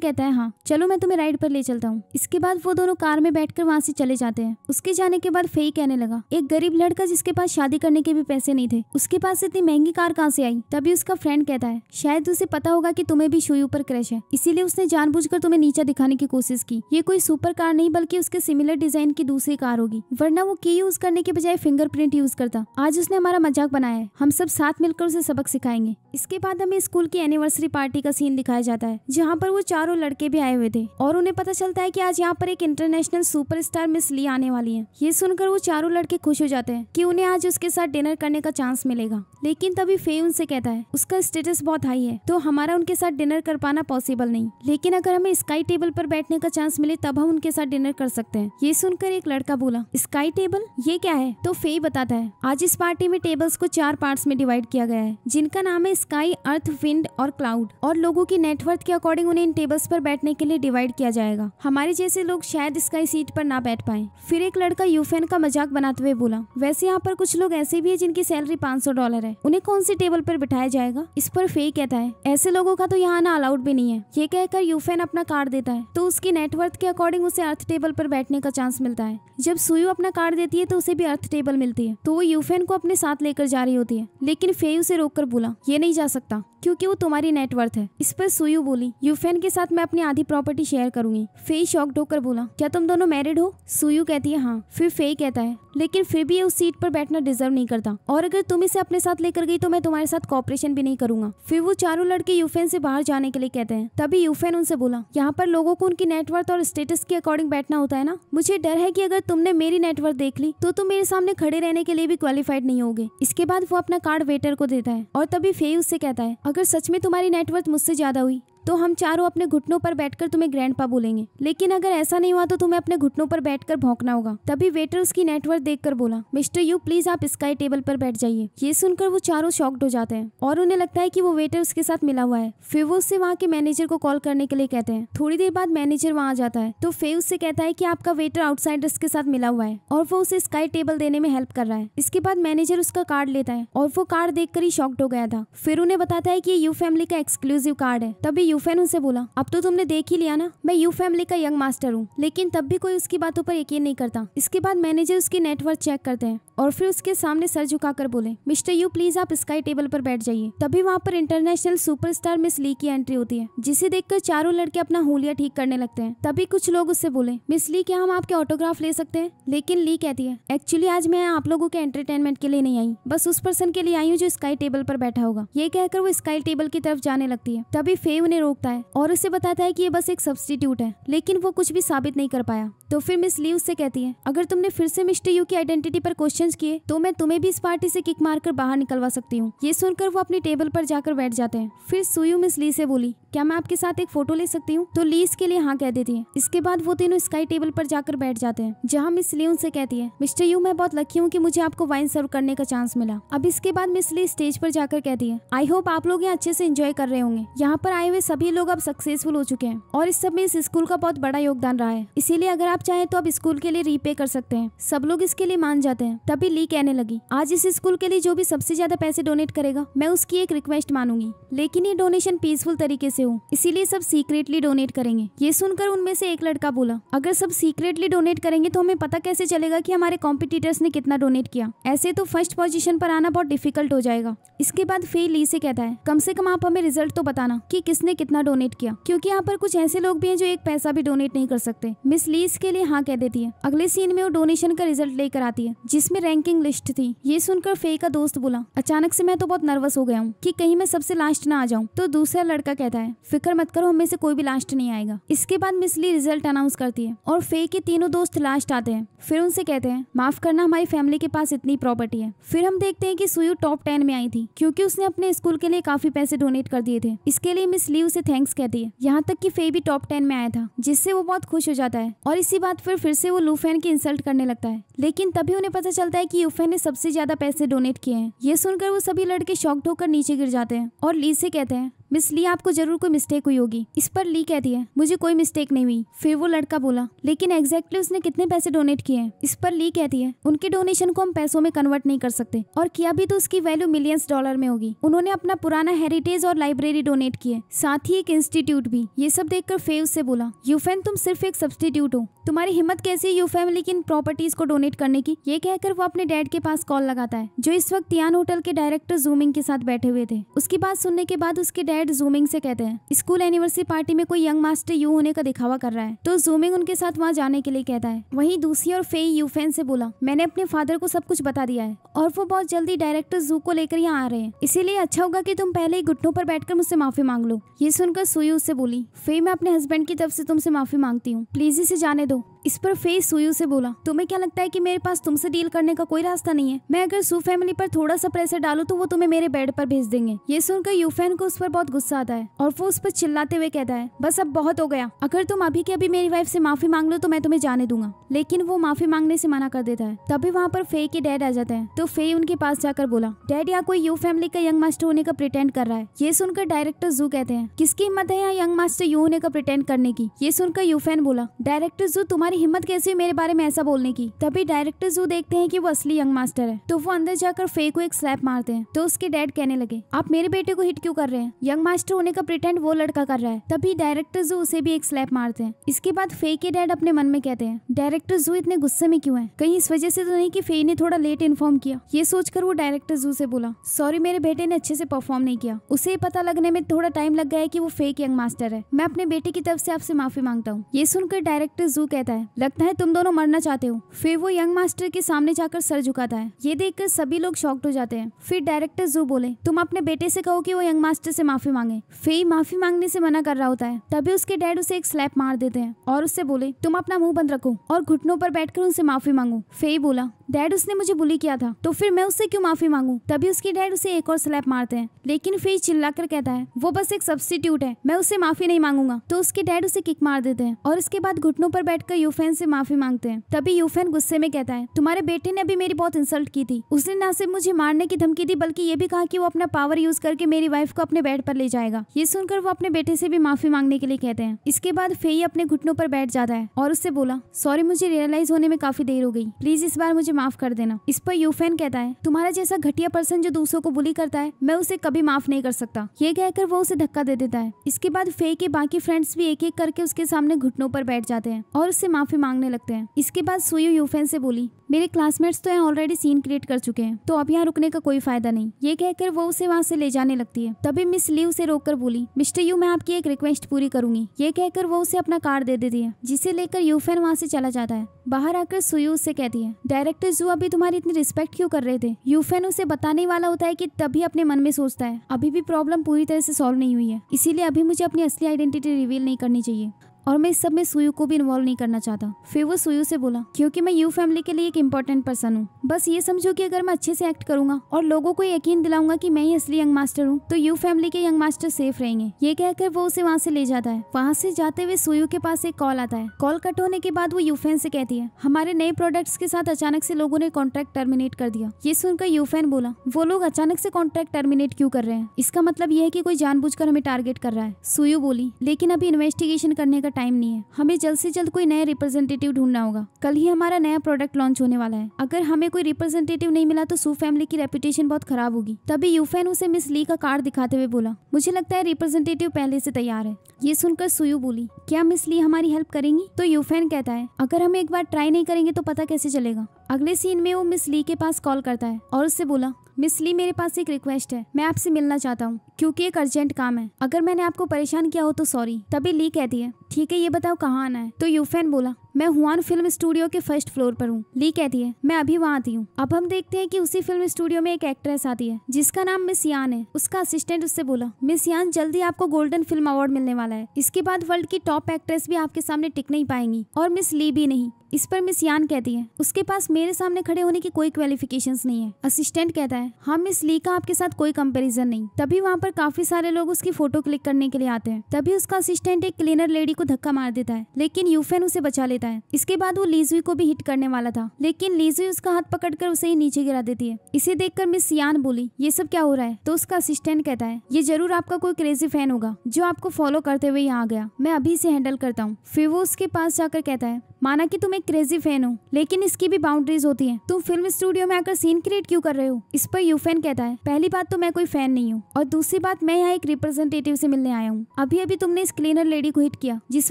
कहता है हाँ चलो मैं तुम्हें राइड पर ले चलता हूँ इसके बाद वो दोनों कार में बैठकर वहाँ से चले जाते हैं उसके जाने के बाद फेई कहने लगा एक गरीब लड़का जिसके पास शादी करने के भी पैसे नहीं थे उसके पास इतनी महंगी कार कहाँ से आई तभी उसका फ्रेंड कहता है शायद उसे पता होगा की तुम्हें भी सुई ऊपर क्रैश है इसीलिए उसने कर तुम्हें नीचा दिखाने की कोशिश की ये कोई सुपर कार नहीं बल्कि उसके सिमिलर डिजाइन की दूसरी कार होगी वरना वो की यूज करने के बजाय फिंगरप्रिंट यूज करता आज उसने हमारा मजाक बनाया है हम सब साथ मिलकर उसे सबक सबक सिखाएंगे इसके बाद हमें स्कूल की एनिवर्सरी पार्टी का सीन दिखाया जाता है जहाँ पर वो चारों लड़के भी आए हुए थे और उन्हें पता चलता है की आज यहाँ पर एक इंटरनेशनल सुपरस्टार मिस ली आने वाली है ये सुनकर वो चारों लड़के खुश हो जाते हैं की उन्हें आज उसके साथ डिनर करने का चांस मिलेगा लेकिन तभी फे उनसे कहता है उसका स्टेटस बहुत हाई है तो हमारा उनके साथ डिनर कर पाना पॉसिबल नहीं लेकिन अगर हमें स्काई टेबल पर बैठने का चांस मिले तब हम उनके साथ डिनर कर सकते हैं ये सुनकर एक लड़का बोला स्काई टेबल ये क्या है तो फे बताता है आज इस पार्टी में टेबल्स को चार पार्ट्स में डिवाइड किया गया है जिनका नाम है स्काई अर्थ विंड और क्लाउड और लोगों की नेटवर्थ के अकॉर्डिंग उन्हें इन टेबल्स पर बैठने के लिए डिवाइड किया जाएगा हमारे जैसे लोग शायद स्काई सीट पर ना बैठ पाए फिर एक लड़का यूफेन का मजाक बनाते हुए बोला वैसे यहाँ पर कुछ लोग ऐसे भी है जिनकी सैलरी पाँच डॉलर है उन्हें कौन सी टेबल पर बिठाया जाएगा इस पर फे कहता है ऐसे लोगों का तो यहाँ आना अलाउड भी नहीं है ये कहकर यूफेन अपना कार्ड देता है तो उसकी नेटवर्थ के अकॉर्डिंग उसे अर्थ टेबल पर बैठने का चांस मिलता है जब सुयू अपना कार्ड देती है तो उसे भी अर्थ टेबल मिलती है तो वो यूफेन को अपने साथ लेकर जा रही होती है लेकिन फे उसे रोक रोककर बोला ये नहीं जा सकता क्योंकि वो तुम्हारी नेटवर्थ है इस पर सुयू बोली यूफेन के साथ मैं अपनी आधी प्रॉपर्टी शेयर करूंगी फे शॉक होकर बोला क्या तुम दोनों मैरिड हो सुयू कहती है हाँ फिर फे कहता है लेकिन फिर भी ये उस सीट पर बैठना डिजर्व नहीं करता और अगर तुम इसे अपने साथ लेकर गई तो मैं तुम्हारे साथ कॉपरेशन भी नहीं करूंगा फिर वो चारों लड़के यूफेन से बाहर जाने के लिए कहते हैं तभी यूफेन उनसे बोला यहाँ पर लोगों को उनकी नेटवर्थ और स्टेटस के अकॉर्डिंग बैठना होता है ना मुझे डर है की अगर तुमने मेरी नेटवर्थ देख ली तो तुम मेरे सामने खड़े रहने के लिए भी क्वालिफाइड नहीं होगे इसके बाद वो अपना कार्ड वेटर को देता है और तभी फे उससे कहता है अगर सच में तुम्हारी नेटवर्थ मुझसे ज्यादा हुई तो हम चारों अपने घुटनों पर बैठकर तुम्हें पा बोलेंगे लेकिन अगर ऐसा नहीं हुआ तो तुम्हें अपने घुटनों पर बैठकर भौंकना होगा तभी वेटर उसकी नेटवर्क देखकर बोला मिस्टर यू प्लीज आप स्काई टेबल पर बैठ जाइए ये सुनकर वो चारों शॉक्ड हो जाते हैं और उन्हें लगता है की वो वेटर उसके साथ मिला हुआ है फिर वो उससे वहाँ के मैनेजर को कॉल करने के लिए कहते हैं थोड़ी देर बाद मैनेजर वहाँ आ जाता है तो फे उससे कहता है की आपका वेटर आउटसाइडर्स के साथ मिला हुआ है और वो उसे स्काई टेबल देने में हेल्प कर रहा है इसके बाद मैनेजर उसका कार्ड लेता है और वो कार्ड देखकर ही शॉक्ड हो गया था फिर उन्हें बताता है की यू फैमिली का एक्सक्लूसिव कार्ड है तभी यू यूफेन उनसे बोला अब तो तुमने देख ही लिया ना मैं यू फैमिली का यंग मास्टर हूँ लेकिन तब भी कोई उसकी बातों पर यकीन नहीं करता इसके बाद मैनेजर उसकी नेटवर्क चेक करते हैं और फिर उसके सामने सर झुकाकर बोले मिस्टर यू प्लीज आप स्काई टेबल पर बैठ जाइए तभी वहाँ पर इंटरनेशनल सुपरस्टार मिस ली की एंट्री होती है जिसे देखकर चारों लड़के अपना होलिया ठीक करने लगते हैं तभी कुछ लोग उससे बोले मिस ली क्या हम आपके ऑटोग्राफ ले सकते हैं लेकिन ली कहती है एक्चुअली आज मैं आप लोगों के एंटरटेनमेंट के लिए नहीं आई बस उस पर्सन के लिए आई हूँ जो स्काई टेबल पर बैठा होगा ये कहकर वो स्काई टेबल की तरफ जाने लगती है तभी फे उन्हें रोकता है और उसे बताता है कि ये बस एक सब्सटीट्यूट है लेकिन वो कुछ भी साबित नहीं कर पाया तो फिर मिस ली उससे कहती है अगर तुमने फिर से मिस्टर यू की आइडेंटिटी पर क्वेश्चंस किए तो मैं तुम्हें भी इस पार्टी से किक मारकर बाहर निकलवा सकती हूँ ये सुनकर वो अपनी टेबल पर जाकर बैठ जाते हैं फिर सुयू मिस ली से बोली क्या मैं आपके साथ एक फोटो ले सकती हूँ तो ली इसके लिए हाँ कह देती है इसके बाद वो तीनों स्काई टेबल पर जाकर बैठ जाते हैं जहाँ मिस ली उनसे कहती है मिस्टर यू मैं बहुत लकी हूँ की मुझे आपको वाइन सर्व करने का चांस मिला अब इसके बाद मिस ली स्टेज पर जाकर कहती है आई होप आप लोग यहाँ अच्छे से इंजॉय कर रहे होंगे यहाँ पर आए हुए सभी लोग अब सक्सेसफुल हो चुके हैं और इस सब में इस स्कूल का बहुत बड़ा योगदान रहा है इसीलिए अगर आप चाहें तो अब स्कूल के लिए रीपे कर सकते हैं सब लोग इसके लिए मान जाते हैं तभी ली कहने लगी आज इस स्कूल के लिए जो भी सबसे ज्यादा पैसे डोनेट करेगा मैं उसकी एक रिक्वेस्ट मानूंगी लेकिन ये डोनेशन पीसफुल तरीके से हो इसीलिए सब सीक्रेटली डोनेट करेंगे ये सुनकर उनमें से एक लड़का बोला अगर सब सीक्रेटली डोनेट करेंगे तो हमें पता कैसे चलेगा कि हमारे कॉम्पिटिटर्स ने कितना डोनेट किया ऐसे तो फर्स्ट पोजिशन पर आना बहुत डिफिकल्ट हो जाएगा इसके बाद फे ली से कहता है कम से कम आप हमें रिजल्ट तो बताना कि किसने कितना डोनेट किया क्योंकि यहाँ पर कुछ ऐसे लोग भी हैं जो एक पैसा भी डोनेट नहीं कर सकते मिस लीज के लिए हाँ कह देती है अगले सीन में वो डोनेशन का रिजल्ट लेकर आती है जिसमें रैंकिंग लिस्ट थी ये सुनकर फे का दोस्त बोला अचानक से मैं तो बहुत नर्वस हो गया हूँ की कहीं मैं सबसे लास्ट ना आ जाऊँ तो दूसरा लड़का कहता है फिक्र मत करो हमें से कोई भी लास्ट नहीं आएगा इसके बाद मिस ली रिजल्ट अनाउंस करती है और फे के तीनों दोस्त लास्ट आते हैं फिर उनसे कहते हैं माफ करना हमारी फैमिली के पास इतनी प्रॉपर्टी है फिर हम देखते हैं की सुयू टॉप टेन में आई थी क्यूँकी उसने अपने स्कूल के लिए काफी पैसे डोनेट कर दिए थे इसके लिए मिस ली उसे थैंक्स कहती है यहाँ तक कि फे भी टॉप टेन में आया था जिससे वो बहुत खुश हो जाता है और इसी बात पर फिर से वो लूफेन की इंसल्ट करने लगता है लेकिन तभी उन्हें पता चलता है की यूफेन ने सबसे ज्यादा पैसे डोनेट किए हैं ये सुनकर वो सभी लड़के शॉक होकर नीचे गिर जाते हैं और ली से कहते हैं मिस ली आपको जरूर कोई मिस्टेक हुई होगी इस पर ली कहती है मुझे कोई मिस्टेक नहीं हुई फिर वो लड़का बोला लेकिन एग्जैक्टली उसने कितने पैसे डोनेट किए हैं इस पर ली कहती है उनके डोनेशन को हम पैसों में कन्वर्ट नहीं कर सकते और किया भी तो उसकी वैल्यू मिलियंस डॉलर में होगी उन्होंने अपना पुराना हेरिटेज और लाइब्रेरी डोनेट किए साथ ही एक इंस्टीट्यूट भी ये सब कर फेव से बोला यूफेन तुम सिर्फ एक सब्सटीट्यूट हो तुम्हारी हिम्मत कैसी है यूफेन लेकिन प्रॉपर्टीज को डोनेट करने की ये कहकर वो अपने डैड के पास कॉल लगाता है जो इस वक्त तियान होटल के डायरेक्टर जूमिंग के साथ बैठे हुए थे उसकी बात सुनने के बाद उसके डैड शायद जूमिंग से कहते हैं स्कूल एनिवर्सरी पार्टी में कोई यंग मास्टर यू होने का दिखावा कर रहा है तो जूमिंग उनके साथ वहाँ जाने के लिए कहता है वही दूसरी और फेई फैन से बोला मैंने अपने फादर को सब कुछ बता दिया है और वो बहुत जल्दी डायरेक्टर जू को लेकर यहाँ आ रहे हैं इसीलिए अच्छा होगा की तुम पहले ही घुटनों पर बैठकर मुझसे माफी मांग लो ये सुनकर सुई उससे बोली फे मैं अपने हस्बैंड की तरफ से तुमसे माफी मांगती हूँ प्लीज इसे जाने दो इस पर फेस सुयू से बोला तुम्हें क्या लगता है कि मेरे पास तुमसे डील करने का कोई रास्ता नहीं है मैं अगर सू फैमिली पर थोड़ा सा प्रेशर डालू तो वो तुम्हें मेरे बेड पर भेज देंगे ये सुनकर यूफेन को उस पर बहुत गुस्सा आता है और वो उस पर चिल्लाते हुए कहता है बस अब बहुत हो गया अगर तुम अभी के अभी मेरी वाइफ से माफी मांग लो तो मैं तुम्हें जाने दूंगा लेकिन वो माफी मांगने से मना कर देता है तभी वहाँ पर फे के डैड आ जाते हैं तो फे उनके पास जाकर बोला डैड यहाँ कोई यू फैमिली का यंग मास्टर होने का प्रिटेंड कर रहा है ये सुनकर डायरेक्टर जू कहते हैं किसकी हिम्मत है यहाँ यंग मास्टर यू होने का प्रिटेंड करने की ये सुनकर यूफेन बोला डायरेक्टर जू तुम्हारी हिम्मत कैसे मेरे बारे में ऐसा बोलने की तभी डायरेक्टर जू देखते हैं कि वो असली यंग मास्टर है तो वो अंदर जाकर फे को एक स्लैप मारते हैं तो उसके डैड कहने लगे आप मेरे बेटे को हिट क्यों कर रहे हैं यंग मास्टर होने का प्रिटेंड वो लड़का कर रहा है तभी डायरेक्टर जू उसे भी एक स्लैप मारते हैं इसके बाद फे के डैड अपने मन में कहते हैं डायरेक्टर जू इतने गुस्से में क्यूँ है कहीं इस वजह से तो नहीं की फे ने थोड़ा लेट इन्फॉर्म किया ये सोचकर वो डायरेक्टर जू से बोला सॉरी मेरे बेटे ने अच्छे से परफॉर्म नहीं किया उसे पता लगने में थोड़ा टाइम लग गया है की वो फेक यंग मास्टर है मैं अपने बेटे की तरफ से आपसे माफी मांगता हूँ ये सुनकर डायरेक्टर जू कहता है है लगता है तुम दोनों मरना चाहते हो फिर वो यंग मास्टर के सामने जाकर सर झुकाता है ये देख सभी लोग शॉक्ट हो जाते हैं फिर डायरेक्टर जू बोले तुम अपने बेटे से कहो कि वो यंग मास्टर से माफी मांगे फेई माफी मांगने से मना कर रहा होता है तभी उसके डैड उसे एक स्लैप मार देते हैं और उससे बोले तुम अपना मुंह बंद रखो और घुटनों पर बैठकर उनसे माफी मांगो फेई बोला डैड उसने मुझे बुली किया था तो फिर मैं उससे क्यों माफी मांगू तभी उसके डैड उसे एक और स्लैप मारते हैं लेकिन फेई कर कहता है वो बस एक सब्सटीट्यूट है मैं उससे माफी नहीं मांगूंगा तो उसके डैड उसे किक मार देते हैं और इसके बाद घुटनों पर बैठकर यूफेन से माफी मांगते हैं तभी यूफेन गुस्से में कहता है तुम्हारे बेटे ने अभी मेरी बहुत इंसल्ट की थी उसने न सिर्फ मुझे मारने की धमकी दी बल्कि ये भी कहा कि वो अपना पावर यूज करके मेरी वाइफ को अपने बेड पर ले जाएगा ये सुनकर वो अपने बेटे से भी माफी मांगने के लिए कहते हैं इसके बाद फेई अपने घुटनों पर बैठ जाता है और उससे बोला सॉरी मुझे रियलाइज होने में काफी देर हो गई प्लीज इस बार मुझे माफ कर देना इस पर यूफेन कहता है तुम्हारा जैसा घटिया पर्सन जो दूसरों को बुली करता है मैं उसे कभी माफ नहीं कर सकता ये कहकर वो उसे धक्का दे देता है इसके बाद फेई के बाकी फ्रेंड्स भी एक एक करके उसके सामने घुटनों पर बैठ जाते हैं और उससे माफी मांगने लगते हैं इसके बाद सुयू यूफेन से बोली मेरे क्लासमेट्स तो यहाँ ऑलरेडी सीन क्रिएट कर चुके हैं तो अब यहाँ रुकने का कोई फायदा नहीं ये कहकर वो उसे वहाँ से ले जाने लगती है तभी मिस ली उसे रोककर बोली मिस्टर यू मैं आपकी एक रिक्वेस्ट पूरी करूंगी ये कहकर वो उसे अपना कार्ड दे देती है जिसे लेकर यूफेन वहाँ से चला जाता है बाहर आकर सुयू उसे कहती है डायरेक्टर जू अभी तुम्हारी इतनी रिस्पेक्ट क्यों कर रहे थे यूफेन उसे बताने वाला होता है की तभी अपने मन में सोचता है अभी भी प्रॉब्लम पूरी तरह से सोल्व नहीं हुई है इसीलिए अभी मुझे अपनी असली आइडेंटिटी रिवील नहीं करनी चाहिए और मैं इस सब में सुयू को भी इन्वॉल्व नहीं करना चाहता फिर वो सुयू से बोला क्योंकि मैं यू फैमिली के लिए एक इम्पोर्टेंट पर्सन हूँ बस ये समझो कि अगर मैं अच्छे से एक्ट करूंगा और लोगों को यकीन दिलाऊंगा कि मैं ही असली यंग मास्टर हूँ तो यू फैमिली के यंग मास्टर सेफ रहेंगे ये कहकर वो उसे वहाँ से ले जाता है वहाँ से जाते हुए सुयू के पास एक कॉल आता है कॉल कट होने के बाद वो यूफेन से कहती है हमारे नए प्रोडक्ट्स के साथ अचानक से लोगों ने कॉन्ट्रैक्ट टर्मिनेट कर दिया ये सुनकर यूफेन बोला वो लोग अचानक से कॉन्ट्रैक्ट टर्मिनेट क्यों कर रहे हैं इसका मतलब यह है की कोई जानबूझकर हमें टारगेट कर रहा है सुयू बोली लेकिन अभी इन्वेस्टिगेशन करने का टाइम नहीं है हमें जल्द से जल्द कोई नया रिप्रेजेंटेटिव ढूंढना होगा कल ही हमारा नया प्रोडक्ट लॉन्च होने वाला है अगर हमें कोई रिप्रेजेंटेटिव नहीं मिला तो सू फैमिली की रेपुटेशन बहुत खराब होगी तभी यूफेन उसे मिस ली का कार्ड दिखाते हुए बोला मुझे लगता है रिप्रेजेंटेटिव पहले से तैयार है ये सुनकर सुयू बोली क्या मिस ली हमारी हेल्प करेंगी तो यूफेन कहता है अगर हम एक बार ट्राई नहीं करेंगे तो पता कैसे चलेगा अगले सीन में वो मिस ली के पास कॉल करता है और उससे बोला मिस ली मेरे पास एक रिक्वेस्ट है मैं आपसे मिलना चाहता हूँ क्योंकि एक अर्जेंट काम है अगर मैंने आपको परेशान किया हो तो सॉरी तभी ली कहती है ठीक है ये बताओ कहाँ आना है तो यूफेन बोला मैं हुआन फिल्म स्टूडियो के फर्स्ट फ्लोर पर हूँ ली कहती है मैं अभी वहाँ आती हूँ अब हम देखते हैं कि उसी फिल्म स्टूडियो में एक एक्ट्रेस आती है जिसका नाम मिस यान है उसका असिस्टेंट उससे बोला मिस यान जल्दी आपको गोल्डन फिल्म अवार्ड मिलने वाला है इसके बाद वर्ल्ड की टॉप एक्ट्रेस भी आपके सामने टिक नहीं पाएंगी और मिस ली भी नहीं इस पर मिस यान कहती है उसके पास मेरे सामने खड़े होने की कोई क्वालिफिकेशन नहीं है असिस्टेंट कहता है हाँ मिस ली का आपके साथ कोई कंपेरिजन नहीं तभी वहाँ पर काफी सारे लोग उसकी फोटो क्लिक करने के लिए आते हैं तभी उसका असिस्टेंट एक क्लीनर लेडी को धक्का मार देता है लेकिन यूफेन उसे बचा लेता है करता है इसके बाद वो लीजुई को भी हिट करने वाला था लेकिन लीजुई उसका हाथ पकड़कर उसे ही नीचे गिरा देती है इसे देखकर मिस यान बोली ये सब क्या हो रहा है तो उसका असिस्टेंट कहता है ये जरूर आपका कोई क्रेजी फैन होगा जो आपको फॉलो करते हुए यहाँ आ गया मैं अभी इसे हैंडल करता हूँ फिर वो उसके पास जाकर कहता है माना कि तुम एक क्रेजी फैन हो लेकिन इसकी भी बाउंड्रीज होती है तुम फिल्म स्टूडियो में आकर सीन क्रिएट क्यों कर रहे हो इस पर फैन कहता है पहली बात तो मैं कोई फैन नहीं हूँ और दूसरी बात मैं यहाँ एक रिप्रेजेंटेटिव से मिलने आया हूँ अभी अभी तुमने इस क्लीनर लेडी को हिट किया जिस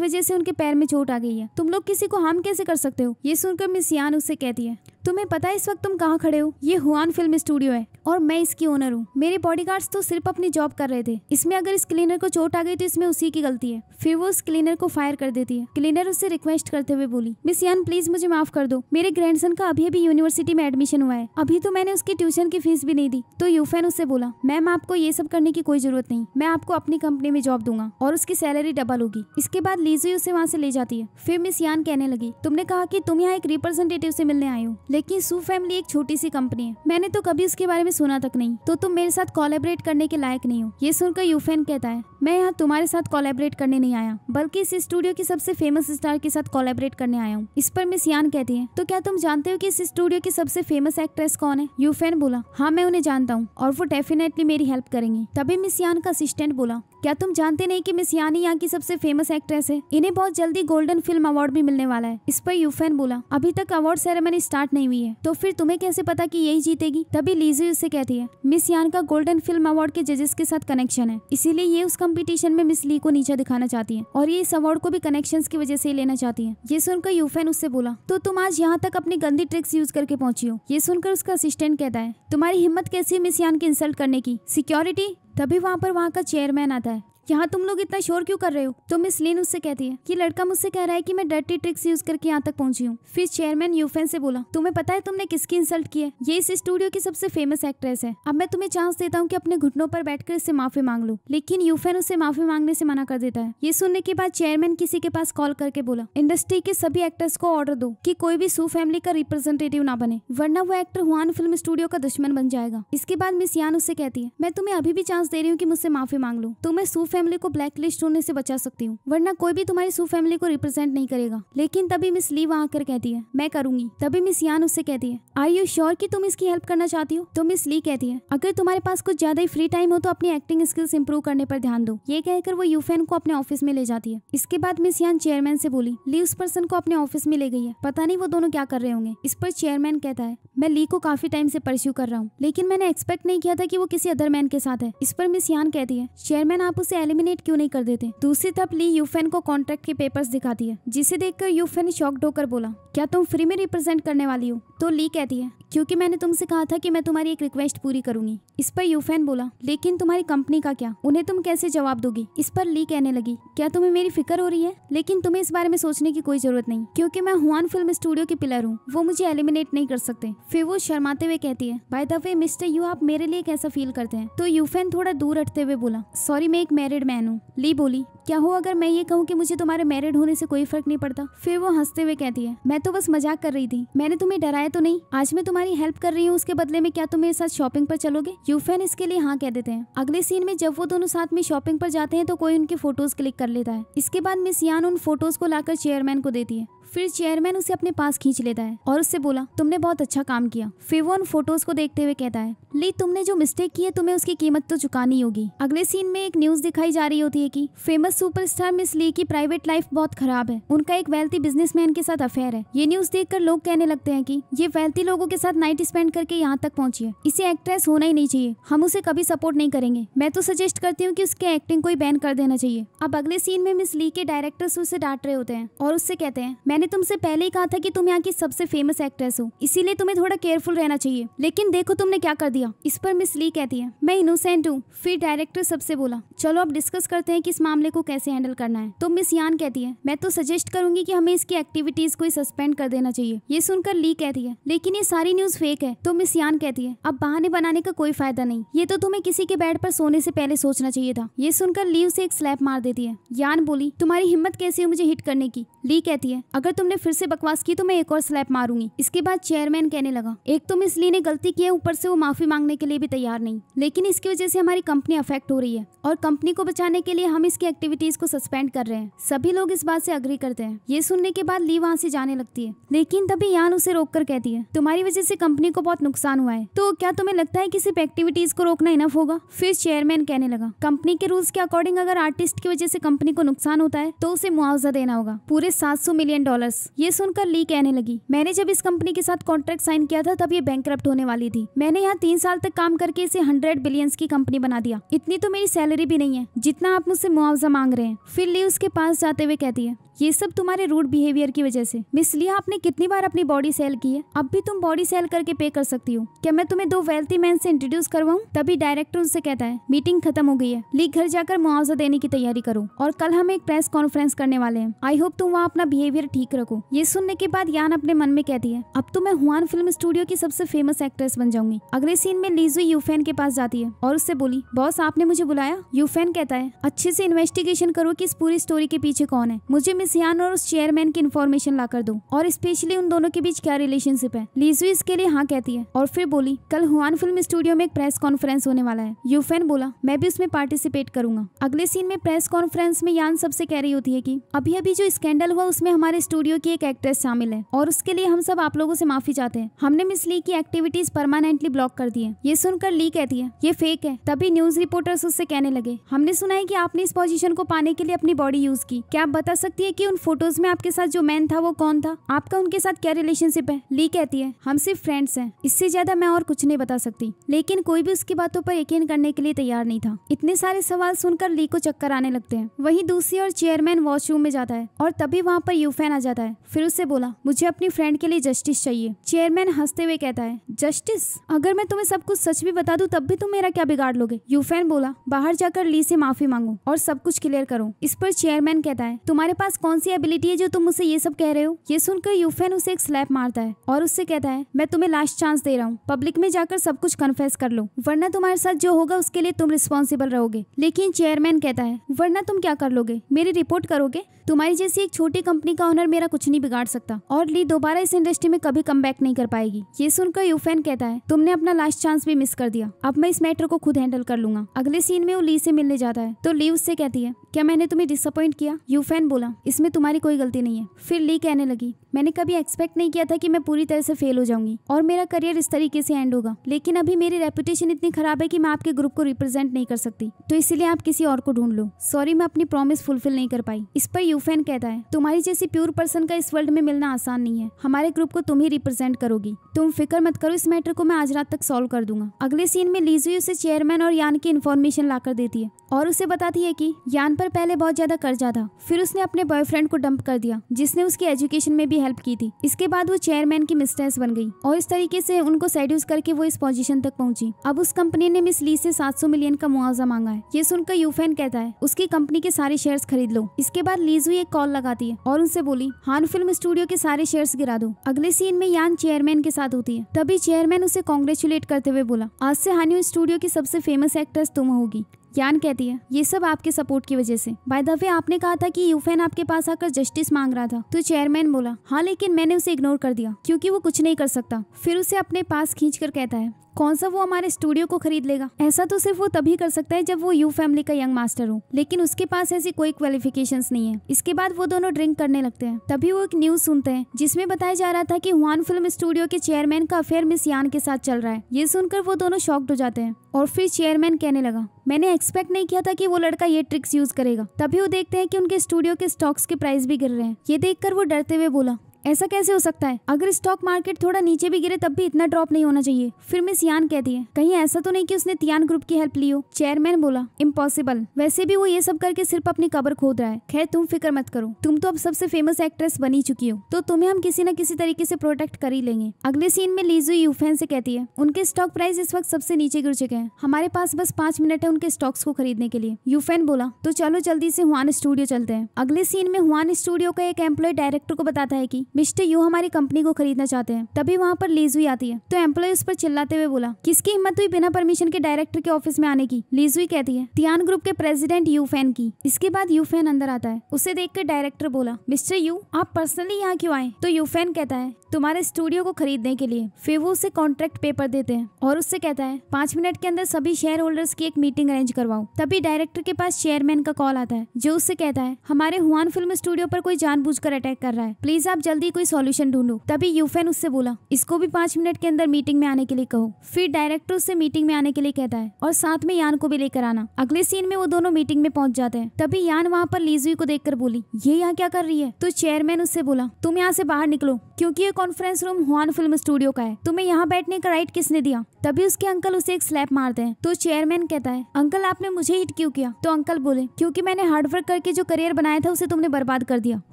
वजह से उनके पैर में चोट आ गई है तुम लोग किस किसी को हार्म कैसे कर सकते हो ये सुनकर मिस यान उसे कहती है तुम्हें पता है इस वक्त तुम कहाँ खड़े हो ये हुआन फिल्म स्टूडियो है और मैं इसकी ओनर हूँ मेरे बॉडी तो सिर्फ अपनी जॉब कर रहे थे इसमें अगर इस क्लीनर को चोट आ गई तो इसमें उसी की गलती है फिर वो उस क्लीनर को फायर कर देती है क्लीनर उससे रिक्वेस्ट करते हुए बोली मिस यान प्लीज मुझे माफ कर दो मेरे ग्रैंड का अभी अभी यूनिवर्सिटी में एडमिशन हुआ है अभी तो मैंने उसकी ट्यूशन की फीस भी नहीं दी तो यूफेन उससे बोला मैम आपको ये सब करने की कोई जरूरत नहीं मैं आपको अपनी कंपनी में जॉब दूंगा और उसकी सैलरी डबल होगी इसके बाद लीजू उसे वहाँ से ले जाती है फिर मिस यान कहने लगी तुमने कहा की तुम यहाँ एक रिप्रेजेंटेटिव से मिलने आयो लेकिन सू फैमिली एक छोटी सी कंपनी है मैंने तो कभी उसके बारे में सुना तक नहीं तो तुम मेरे साथ कोलेबरेट करने के लायक नहीं हो ये सुनकर यूफेन कहता है मैं यहाँ तुम्हारे साथ कोलेबरेट करने नहीं आया बल्कि इस स्टूडियो की सबसे फेमस स्टार के साथ कोलेबरेट करने आया हूँ इस पर मिस यान कहती है तो क्या तुम जानते हो कि इस स्टूडियो की सबसे फेमस एक्ट्रेस कौन है यूफेन बोला हाँ मैं उन्हें जानता हूँ और वो डेफिनेटली मेरी हेल्प करेंगी तभी मिस यान का असिस्टेंट बोला क्या तुम जानते नहीं कि मिस यानी यहाँ की सबसे फेमस एक्ट्रेस है इन्हें बहुत जल्दी गोल्डन फिल्म अवार्ड भी मिलने वाला है इस पर यूफेन बोला अभी तक अवार्ड सेरेमनी स्टार्ट नहीं हुई है तो फिर तुम्हें कैसे पता कि यही जीतेगी तभी लीजी उसे कहती है मिस यान का गोल्डन फिल्म अवार्ड के जजेस के साथ कनेक्शन है इसीलिए ये उस कम्पिटिशन में मिस ली को नीचे दिखाना चाहती है और ये इस अवार्ड को भी कनेक्शन की वजह से लेना चाहती है ये सुनकर यूफेन उससे बोला तो तुम आज यहाँ तक अपनी गंदी ट्रिक्स यूज करके पहुंची हो ये सुनकर उसका असिस्टेंट कहता है तुम्हारी हिम्मत कैसी मिस यान के इंसल्ट करने की सिक्योरिटी तभी वहाँ पर वहाँ का चेयरमैन आता है यहाँ तुम लोग इतना शोर क्यों कर रहे हो तो मिस लिन उससे कहती है कि लड़का मुझसे कह रहा है कि मैं डर्टी ट्रिक्स यूज करके यहाँ तक पहुंची हूँ फिर चेयरमैन यूफेन से बोला तुम्हें पता है तुमने किसकी इंसल्ट की है ये इस स्टूडियो की सबसे फेमस एक्ट्रेस है अब मैं तुम्हें चांस देता हूँ की अपने घुटनों पर बैठकर इससे माफी मांग लो लेकिन यूफेन उसे माफी मांगने से मना कर देता है ये सुनने के बाद चेयरमैन किसी के पास कॉल करके बोला इंडस्ट्री के सभी एक्टर्स को ऑर्डर दो की कोई भी सू फैमिली का रिप्रेजेंटेटिव ना बने वरना वो एक्टर हुआन फिल्म स्टूडियो का दुश्मन बन जाएगा इसके बाद मिस यान उससे कहती है मैं तुम्हें अभी भी चांस दे रही हूँ की मुझसे माफी मांग लो तुम्हें सू फैमिली को ब्लैक लिस्ट होने से बचा सकती हूँ वरना कोई भी तुम्हारी सू फैमिली को रिप्रेजेंट नहीं करेगा लेकिन तभी मिस ली वहाँ आकर कहती है मैं करूंगी तभी मिस यान उससे कहती है आई यू श्योर की तुम इसकी हेल्प करना चाहती हो तो मिस ली कहती है अगर तुम्हारे पास कुछ ज्यादा ही फ्री टाइम हो तो अपनी एक्टिंग स्किल्स इंप्रूव करने पर ध्यान दो ये कहकर वो यूफेन को अपने ऑफिस में ले जाती है इसके बाद मिस यान चेयरमैन से बोली ली उस पर्सन को अपने ऑफिस में ले गई है पता नहीं वो दोनों क्या कर रहे होंगे इस पर चेयरमैन कहता है मैं ली को काफी टाइम से परस्यू कर रहा हूँ लेकिन मैंने एक्सपेक्ट नहीं किया था कि वो किसी अदर मैन के साथ है इस पर मिस यान कहती है चेयरमैन आप उसे एलिमिनेट क्यों नहीं कर देते दूसरी तरफ ली यूफेन को कॉन्ट्रैक्ट के पेपर्स दिखाती है जिसे देखकर यूफेन शॉक्ड होकर बोला क्या तुम फ्री में रिप्रेजेंट करने वाली हो तो ली कहती है क्योंकि मैंने तुमसे कहा था कि मैं तुम्हारी एक रिक्वेस्ट पूरी करूंगी इस पर यूफेन बोला लेकिन तुम्हारी कंपनी का क्या उन्हें तुम कैसे जवाब दोगी इस पर ली कहने लगी क्या तुम्हें मेरी फिक्र हो रही है लेकिन तुम्हें इस बारे में सोचने की कोई जरूरत नहीं क्योंकि मैं हुआन फिल्म स्टूडियो की पिलर हूँ वो मुझे एलिमिनेट नहीं कर सकते फिर वो शर्माते हुए कहती है by the way mister Yu आप मेरे लिए कैसा फील करते हैं तो यूफेन थोड़ा दूर हटते हुए बोला सॉरी मैं एक मैरिड मैरिड मैन हूँ ली बोली क्या हो अगर मैं ये कहूँ कि मुझे तुम्हारे मैरिड होने से कोई फर्क नहीं पड़ता फिर वो हंसते हुए कहती है मैं तो बस मजाक कर रही थी मैंने तुम्हें डराया तो नहीं आज मैं तुम्हारी हेल्प कर रही हूँ उसके बदले में क्या तुम मेरे साथ शॉपिंग पर चलोगे यूफेन इसके लिए हाँ कह देते हैं अगले सीन में जब वो दोनों साथ में शॉपिंग पर जाते हैं तो कोई उनके फोटोज क्लिक कर लेता है इसके बाद मिस यान उन फोटोज को लाकर चेयरमैन को देती है फिर चेयरमैन उसे अपने पास खींच लेता है और उससे बोला तुमने बहुत अच्छा काम किया फिर वो उन फोटोज को देखते हुए कहता है ली तुमने जो मिस्टेक की है तुम्हें उसकी कीमत तो चुकानी होगी अगले सीन में एक न्यूज दिखाई जा रही होती है की फेमस सुपरस्टार मिस ली की प्राइवेट लाइफ बहुत खराब है उनका एक वेल्थी बिजनेसमैन के साथ अफेयर है ये न्यूज देख लोग कहने लगते हैं की ये वेल्थी लोगों के साथ नाइट स्पेंड करके यहाँ तक पहुँची है इसे एक्ट्रेस होना ही नहीं चाहिए हम उसे कभी सपोर्ट नहीं करेंगे मैं तो सजेस्ट करती हूँ की उसके एक्टिंग को ही बैन कर देना चाहिए अब अगले सीन में मिस ली के डायरेक्टर्स उसे डांट रहे होते हैं और उससे कहते हैं मैंने तुमसे पहले ही कहा था कि तुम यहाँ की सबसे फेमस एक्ट्रेस हो इसीलिए तुम्हें थोड़ा केयरफुल रहना चाहिए लेकिन देखो तुमने क्या कर दिया इस पर मिस ली कहती है मैं इनोसेंट हूँ फिर डायरेक्टर सबसे बोला चलो अब डिस्कस करते हैं कि इस मामले को कैसे हैंडल करना है तो मिस यान कहती है मैं तो सजेस्ट करूंगी की हमें इसकी एक्टिविटीज को सस्पेंड कर देना चाहिए ये सुनकर ली कहती है लेकिन ये सारी न्यूज फेक है तो मिस यान कहती है अब बहाने बनाने का कोई फायदा नहीं ये तो तुम्हें किसी के बेड पर सोने से पहले सोचना चाहिए था ये सुनकर ली उसे एक स्लैप मार देती है यान बोली तुम्हारी हिम्मत कैसी है मुझे हिट करने की ली कहती है अगर अगर तुमने फिर से बकवास की तो मैं एक और स्लैप मारूंगी इसके बाद चेयरमैन कहने लगा एक तो मिस ली ने गलती की है ऊपर से वो माफी मांगने के लिए भी तैयार नहीं लेकिन इसकी वजह से हमारी कंपनी अफेक्ट हो रही है और कंपनी को बचाने के लिए हम इसकी एक्टिविटीज को सस्पेंड कर रहे हैं सभी लोग इस बात से अग्री करते हैं ये सुनने के बाद ली वहाँ से जाने लगती है लेकिन तभी यान उसे रोक कर कहती है तुम्हारी वजह से कंपनी को बहुत नुकसान हुआ है तो क्या तुम्हें लगता है की सिर्फ एक्टिविटीज को रोकना इनफ होगा फिर चेयरमैन कहने लगा कंपनी के रूल्स के अकॉर्डिंग अगर आर्टिस्ट की वजह से कंपनी को नुकसान होता है तो उसे मुआवजा देना होगा पूरे सात मिलियन डॉलर डॉलर्स ये सुनकर ली कहने लगी मैंने जब इस कंपनी के साथ कॉन्ट्रैक्ट साइन किया था तब ये बैंक होने वाली थी मैंने यहाँ तीन साल तक काम करके इसे हंड्रेड बिलियंस की कंपनी बना दिया इतनी तो मेरी सैलरी भी नहीं है जितना आप मुझसे मुआवजा मांग रहे हैं फिर ली उसके पास जाते हुए कहती है ये सब तुम्हारे रूड बिहेवियर की वजह से मिस लिया आपने कितनी बार अपनी बॉडी सेल की है अब भी तुम बॉडी सेल करके पे कर सकती हो क्या मैं तुम्हें दो वेल्थी मैन से इंट्रोड्यूस करवाऊँ तभी डायरेक्टर उनसे कहता है मीटिंग खत्म हो गई है ली घर जाकर मुआवजा देने की तैयारी करो और कल हम एक प्रेस कॉन्फ्रेंस करने वाले हैं आई होप तुम वहाँ अपना बिहेवियर ठीक ठीक रखो ये सुनने के बाद यान अपने मन में कहती है अब तो मैं हुआन फिल्म स्टूडियो की सबसे फेमस एक्ट्रेस बन जाऊंगी अगले सीन में लीजु यूफेन के पास जाती है और उससे बोली बॉस आपने मुझे बुलाया यूफेन कहता है अच्छे से इन्वेस्टिगेशन करो की इस पूरी स्टोरी के पीछे कौन है मुझे मिस यान और उस चेयरमैन की इन्फॉर्मेशन ला कर दो और स्पेशली उन दोनों के बीच क्या रिलेशनशिप है लीजु इसके लिए हाँ कहती है और फिर बोली कल हुआन फिल्म स्टूडियो में एक प्रेस कॉन्फ्रेंस होने वाला है यूफेन बोला मैं भी उसमें पार्टिसिपेट करूंगा अगले सीन में प्रेस कॉन्फ्रेंस में यान सबसे कह रही होती है की अभी अभी जो स्कैंडल हुआ उसमें हमारे स्टूडियो की एक एक्ट्रेस शामिल है और उसके लिए हम सब आप लोगों से माफी चाहते हैं हमने मिस ली की एक्टिविटीज परमानेंटली ब्लॉक कर दी है ये सुनकर ली कहती है ये फेक है तभी न्यूज रिपोर्टर्स उससे कहने लगे हमने सुना है की आपने इस पोजिशन को पाने के लिए अपनी बॉडी यूज की क्या आप बता सकती है की उन फोटोज में आपके साथ जो मैन था वो कौन था आपका उनके साथ क्या रिलेशनशिप है ली कहती है हम सिर्फ फ्रेंड्स हैं इससे ज्यादा मैं और कुछ नहीं बता सकती लेकिन कोई भी उसकी बातों पर यकीन करने के लिए तैयार नहीं था इतने सारे सवाल सुनकर ली को चक्कर आने लगते हैं वहीं दूसरी और चेयरमैन वॉशरूम में जाता है और तभी वहाँ पर यूफेन आ जाता है फिर उससे बोला मुझे अपनी फ्रेंड के लिए जस्टिस चाहिए चेयरमैन हंसते हुए कहता है जस्टिस अगर मैं तुम्हें सब कुछ सच भी बता दूं तब भी तुम मेरा क्या बिगाड़ लोगे यूफेन बोला बाहर जाकर ली से माफी मांगू और सब कुछ क्लियर करो इस पर चेयरमैन कहता है तुम्हारे पास कौन सी एबिलिटी है जो तुम मुझसे ये सब कह रहे हो ये सुनकर यूफेन उसे एक स्लैप मारता है और उससे कहता है मैं तुम्हें लास्ट चांस दे रहा हूँ पब्लिक में जाकर सब कुछ कन्फेस कर लो वरना तुम्हारे साथ जो होगा उसके लिए तुम रिस्पॉन्सिबल रहोगे लेकिन चेयरमैन कहता है वरना तुम क्या कर लोगे मेरी रिपोर्ट करोगे तुम्हारी जैसी एक छोटी कंपनी का ऑनर मेरा कुछ नहीं बिगाड़ सकता और ली दोबारा इस इंडस्ट्री में कभी कम नहीं कर पाएगी ये सुनकर यूफेन कहता है तुमने अपना लास्ट चांस भी मिस कर दिया अब मैं इस मैटर को खुद हैंडल कर लूंगा अगले सीन में वो ली से मिलने जाता है तो ली उससे कहती है क्या मैंने तुम्हें डिसअपॉइंट किया यूफेन बोला इसमें तुम्हारी कोई गलती नहीं है फिर ली कहने लगी मैंने कभी एक्सपेक्ट नहीं किया था कि मैं पूरी तरह से फेल हो जाऊंगी और मेरा करियर इस तरीके से एंड होगा लेकिन अभी मेरी रेपुटेशन इतनी खराब है कि मैं आपके ग्रुप को रिप्रेजेंट नहीं कर सकती तो इसीलिए आप किसी और को ढूंढ लो सॉरी मैं अपनी प्रॉमिस फुलफिल नहीं कर पाई इस पर यूफेन कहता है तुम्हारी जैसी प्योर पर्सन का इस वर्ल्ड में मिलना आसान नहीं है हमारे ग्रुप को तुम ही रिप्रेजेंट करोगी तुम फिक्र मत करो इस मैटर को मैं आज रात तक सॉल्व कर दूंगा अगले सीन में लीजिए उसे चेयरमैन और यान की इन्फॉर्मेशन ला देती है और उसे बताती है की यान पर पर पहले बहुत ज्यादा कर्जा था फिर उसने अपने बॉयफ्रेंड को डंप कर दिया जिसने उसकी एजुकेशन में भी हेल्प की थी इसके बाद वो चेयरमैन की मिस्टेस बन गई और इस तरीके से उनको सेड्यूस करके वो इस पोजीशन तक पहुंची अब उस कंपनी ने मिस ली से 700 मिलियन का मुआवजा मांगा है ये सुनकर यूफेन कहता है उसकी कंपनी के सारे शेयर खरीद लो इसके बाद लीजुई एक कॉल लगाती है और उनसे बोली हान फिल्म स्टूडियो के सारे शेयर गिरा दो अगले सीन में यान चेयरमैन के साथ होती है तभी चेयरमैन उसे कॉन्ग्रेचुलेट करते हुए बोला आज से हानियो स्टूडियो की सबसे फेमस एक्ट्रेस तुम होगी ज्ञान कहती है ये सब आपके सपोर्ट की वजह से बाय द वे आपने कहा था कि यूफेन आपके पास आकर जस्टिस मांग रहा था तो चेयरमैन बोला हाँ लेकिन मैंने उसे इग्नोर कर दिया क्योंकि वो कुछ नहीं कर सकता फिर उसे अपने पास खींच कर कहता है कौन सा वो हमारे स्टूडियो को खरीद लेगा ऐसा तो सिर्फ वो तभी कर सकता है जब वो यू फैमिली का यंग मास्टर हो लेकिन उसके पास ऐसी कोई क्वालिफिकेशन नहीं है इसके बाद वो दोनों ड्रिंक करने लगते हैं तभी वो एक न्यूज सुनते हैं जिसमें बताया जा रहा था की वन फिल्म स्टूडियो के चेयरमैन का अफेयर मिस यान के साथ चल रहा है ये सुनकर वो दोनों शॉक्ड हो जाते हैं और फिर चेयरमैन कहने लगा मैंने एक्सपेक्ट नहीं किया था कि वो लड़का ये ट्रिक्स यूज करेगा तभी वो देखते हैं कि उनके स्टूडियो के स्टॉक्स के प्राइस भी गिर रहे हैं ये देखकर वो डरते हुए बोला ऐसा कैसे हो सकता है अगर स्टॉक मार्केट थोड़ा नीचे भी गिरे तब भी इतना ड्रॉप नहीं होना चाहिए फिर मिस यान कहती है कहीं ऐसा तो नहीं की उसने तियान ग्रुप की हेल्प ली हो चेयरमैन बोला इम्पॉसिबल वैसे भी वो ये सब करके सिर्फ अपनी कबर खोद रहा है खैर तुम फिक्र मत करो तुम तो अब सबसे फेमस एक्ट्रेस बनी चुकी हो तो तुम्हें हम किसी न किसी तरीके से प्रोटेक्ट कर ही लेंगे अगले सीन में लीजू यूफेन से कहती है उनके स्टॉक प्राइस इस वक्त सबसे नीचे गिर चुके हैं हमारे पास बस पाँच मिनट है उनके स्टॉक्स को खरीदने के लिए यूफेन बोला तो चलो जल्दी से हुआन स्टूडियो चलते हैं अगले सीन में हुआन स्टूडियो का एक एम्प्लॉय डायरेक्टर को बताता है की मिस्टर यू हमारी कंपनी को खरीदना चाहते हैं तभी वहाँ पर हुई आती है तो एम्प्लॉय उस पर चिल्लाते हुए बोला किसकी हिम्मत हुई बिना परमिशन के डायरेक्टर के ऑफिस में आने की लीजुई कहती है तियान ग्रुप के प्रेसिडेंट यू फैन की इसके बाद यू फैन अंदर आता है उसे देख डायरेक्टर बोला मिस्टर यू आप पर्सनली यहाँ क्यों आए तो यू फैन कहता है तुम्हारे स्टूडियो को खरीदने के लिए फिर वो उसे कॉन्ट्रैक्ट पेपर देते हैं और उससे कहता है पांच मिनट के अंदर सभी शेयर होल्डर्स की एक मीटिंग अरेंज करवाओ तभी डायरेक्टर के पास चेयरमैन का कॉल आता है जो उससे कहता है हमारे हुआन फिल्म स्टूडियो पर कोई जानबूझकर अटैक कर रहा है प्लीज आप जल्द जल्दी कोई सॉल्यूशन ढूंढू तभी यूफेन उससे बोला इसको भी पांच मिनट के अंदर मीटिंग में आने के लिए कहो फिर डायरेक्टर उससे मीटिंग में आने के लिए कहता है और साथ में यान को भी लेकर आना अगले सीन में वो दोनों मीटिंग में पहुंच जाते हैं तभी यान वहाँ पर लीजुई को देख बोली ये यहाँ क्या कर रही है तो चेयरमैन उससे बोला तुम यहाँ से बाहर निकलो क्योंकि ये conference room Huan film studio का है तुम्हें यहाँ बैठने का राइट किसने दिया तभी उसके अंकल उसे एक स्लैप मारते हैं तो चेयरमैन कहता है अंकल आपने मुझे हिट क्यों किया तो अंकल बोले क्योंकि मैंने हार्डवर्क करके जो करियर बनाया था उसे तुमने बर्बाद कर दिया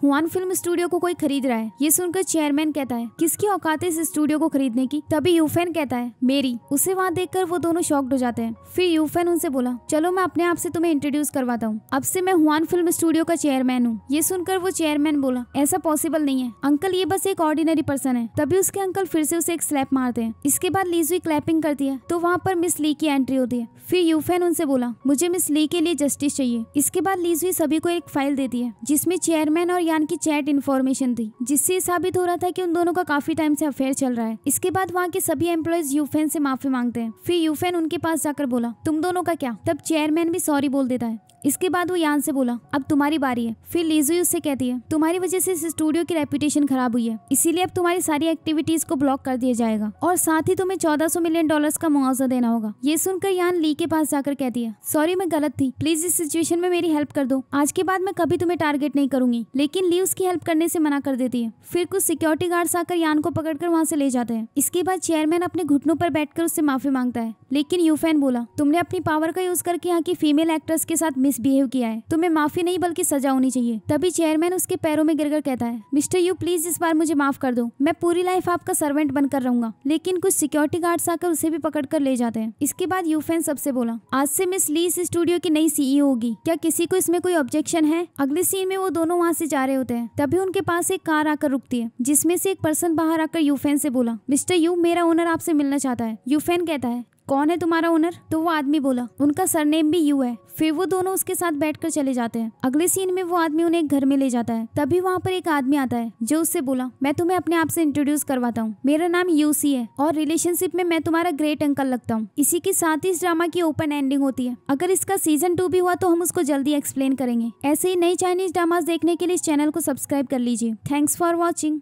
हुआन फिल्म स्टूडियो को कोई खरीद रहा है ये सुनकर चेयरमैन कहता है किसकी औकात है इस स्टूडियो को खरीदने की तभी यूफेन कहता है मेरी उसे वहाँ देख वो दोनों शॉक्ड हो जाते हैं फिर यूफेन उनसे बोला चलो मैं अपने आप से तुम्हें इंट्रोड्यूस करवाता हूँ अब से मैं हुआन फिल्म स्टूडियो का चेयरमैन हूँ ये सुनकर वो चेयरमैन बोला ऐसा पॉसिबल नहीं है अंकल ये बस एक ऑर्डिनरी पर्सन है तभी उसके अंकल फिर से उसे एक स्लैप मारते हैं इसके बाद लीजुई क्लैपिंग करती है तो वहाँ पर मिस ली की एंट्री होती है फिर यूफेन उनसे बोला मुझे मिस ली के लिए जस्टिस चाहिए इसके बाद लीजुई सभी को एक फाइल देती है जिसमे चेयरमैन और यान की चैट इन्फॉर्मेशन थी जिस इससे साबित हो रहा था कि उन दोनों का काफी टाइम से अफेयर चल रहा है इसके बाद वहाँ के सभी एम्प्लॉयज यूफेन से माफी मांगते हैं फिर यूफेन उनके पास जाकर बोला तुम दोनों का क्या तब चेयरमैन भी सॉरी बोल देता है इसके बाद वो यान से बोला अब तुम्हारी बारी है फिर लीजुई उससे कहती है तुम्हारी वजह से इस स्टूडियो की रेपुटेशन खराब हुई है इसीलिए अब तुम्हारी सारी एक्टिविटीज को ब्लॉक कर दिया जाएगा और साथ ही तुम्हें चौदह मिलियन डॉलर का मुआवजा देना होगा ये सुनकर यान ली के पास जाकर कहती है सॉरी मैं गलत थी प्लीज इस सिचुएशन में मेरी हेल्प कर दो आज के बाद मैं कभी तुम्हें टारगेट नहीं करूंगी लेकिन ली उसकी हेल्प करने से मना कर देती है फिर कुछ सिक्योरिटी गार्ड्स आकर यान को पकड़कर वहाँ से ले जाते हैं इसके बाद चेयरमैन अपने घुटनों पर बैठकर उससे माफी मांगता है लेकिन यूफेन बोला तुमने अपनी पावर का यूज करके यहाँ की फीमेल एक्ट्रेस के साथ मिस मिसबिहेव किया है तुम्हें माफी नहीं बल्कि सजा होनी चाहिए तभी चेयरमैन उसके पैरों में गिरकर कहता है मिस्टर यू प्लीज इस बार मुझे माफ कर दो मैं पूरी लाइफ आपका सर्वेंट बनकर रहूंगा लेकिन कुछ सिक्योरिटी गार्ड्स आकर उसे भी पकड़ कर ले जाते हैं इसके बाद यूफेन सबसे बोला आज से मिस ली इस स्टूडियो की नई सीईओ होगी क्या किसी को इसमें कोई ऑब्जेक्शन है अगले सीन में वो दोनों वहाँ से जा रहे होते हैं तभी उनके पास एक कार आकर रुकती है जिसमे से एक पर्सन बाहर आकर यूफेन से बोला मिस्टर यू मेरा ओनर आपसे मिलना चाहता है यूफेन कहता है कौन है तुम्हारा ओनर तो वो आदमी बोला उनका सरनेम भी यू है फिर वो दोनों उसके साथ बैठकर चले जाते हैं अगले सीन में वो आदमी उन्हें घर में ले जाता है तभी वहाँ पर एक आदमी आता है जो उससे बोला मैं तुम्हें अपने आप से इंट्रोड्यूस करवाता हूँ मेरा नाम यूसी है और रिलेशनशिप में मैं तुम्हारा ग्रेट अंकल लगता हूँ इसी के साथ ही इस ड्रामा की ओपन एंडिंग होती है अगर इसका सीजन टू भी हुआ तो हम उसको जल्दी एक्सप्लेन करेंगे ऐसे ही नई चाइनीज ड्रामा देखने के लिए इस चैनल को सब्सक्राइब कर लीजिए थैंक्स फॉर वॉचिंग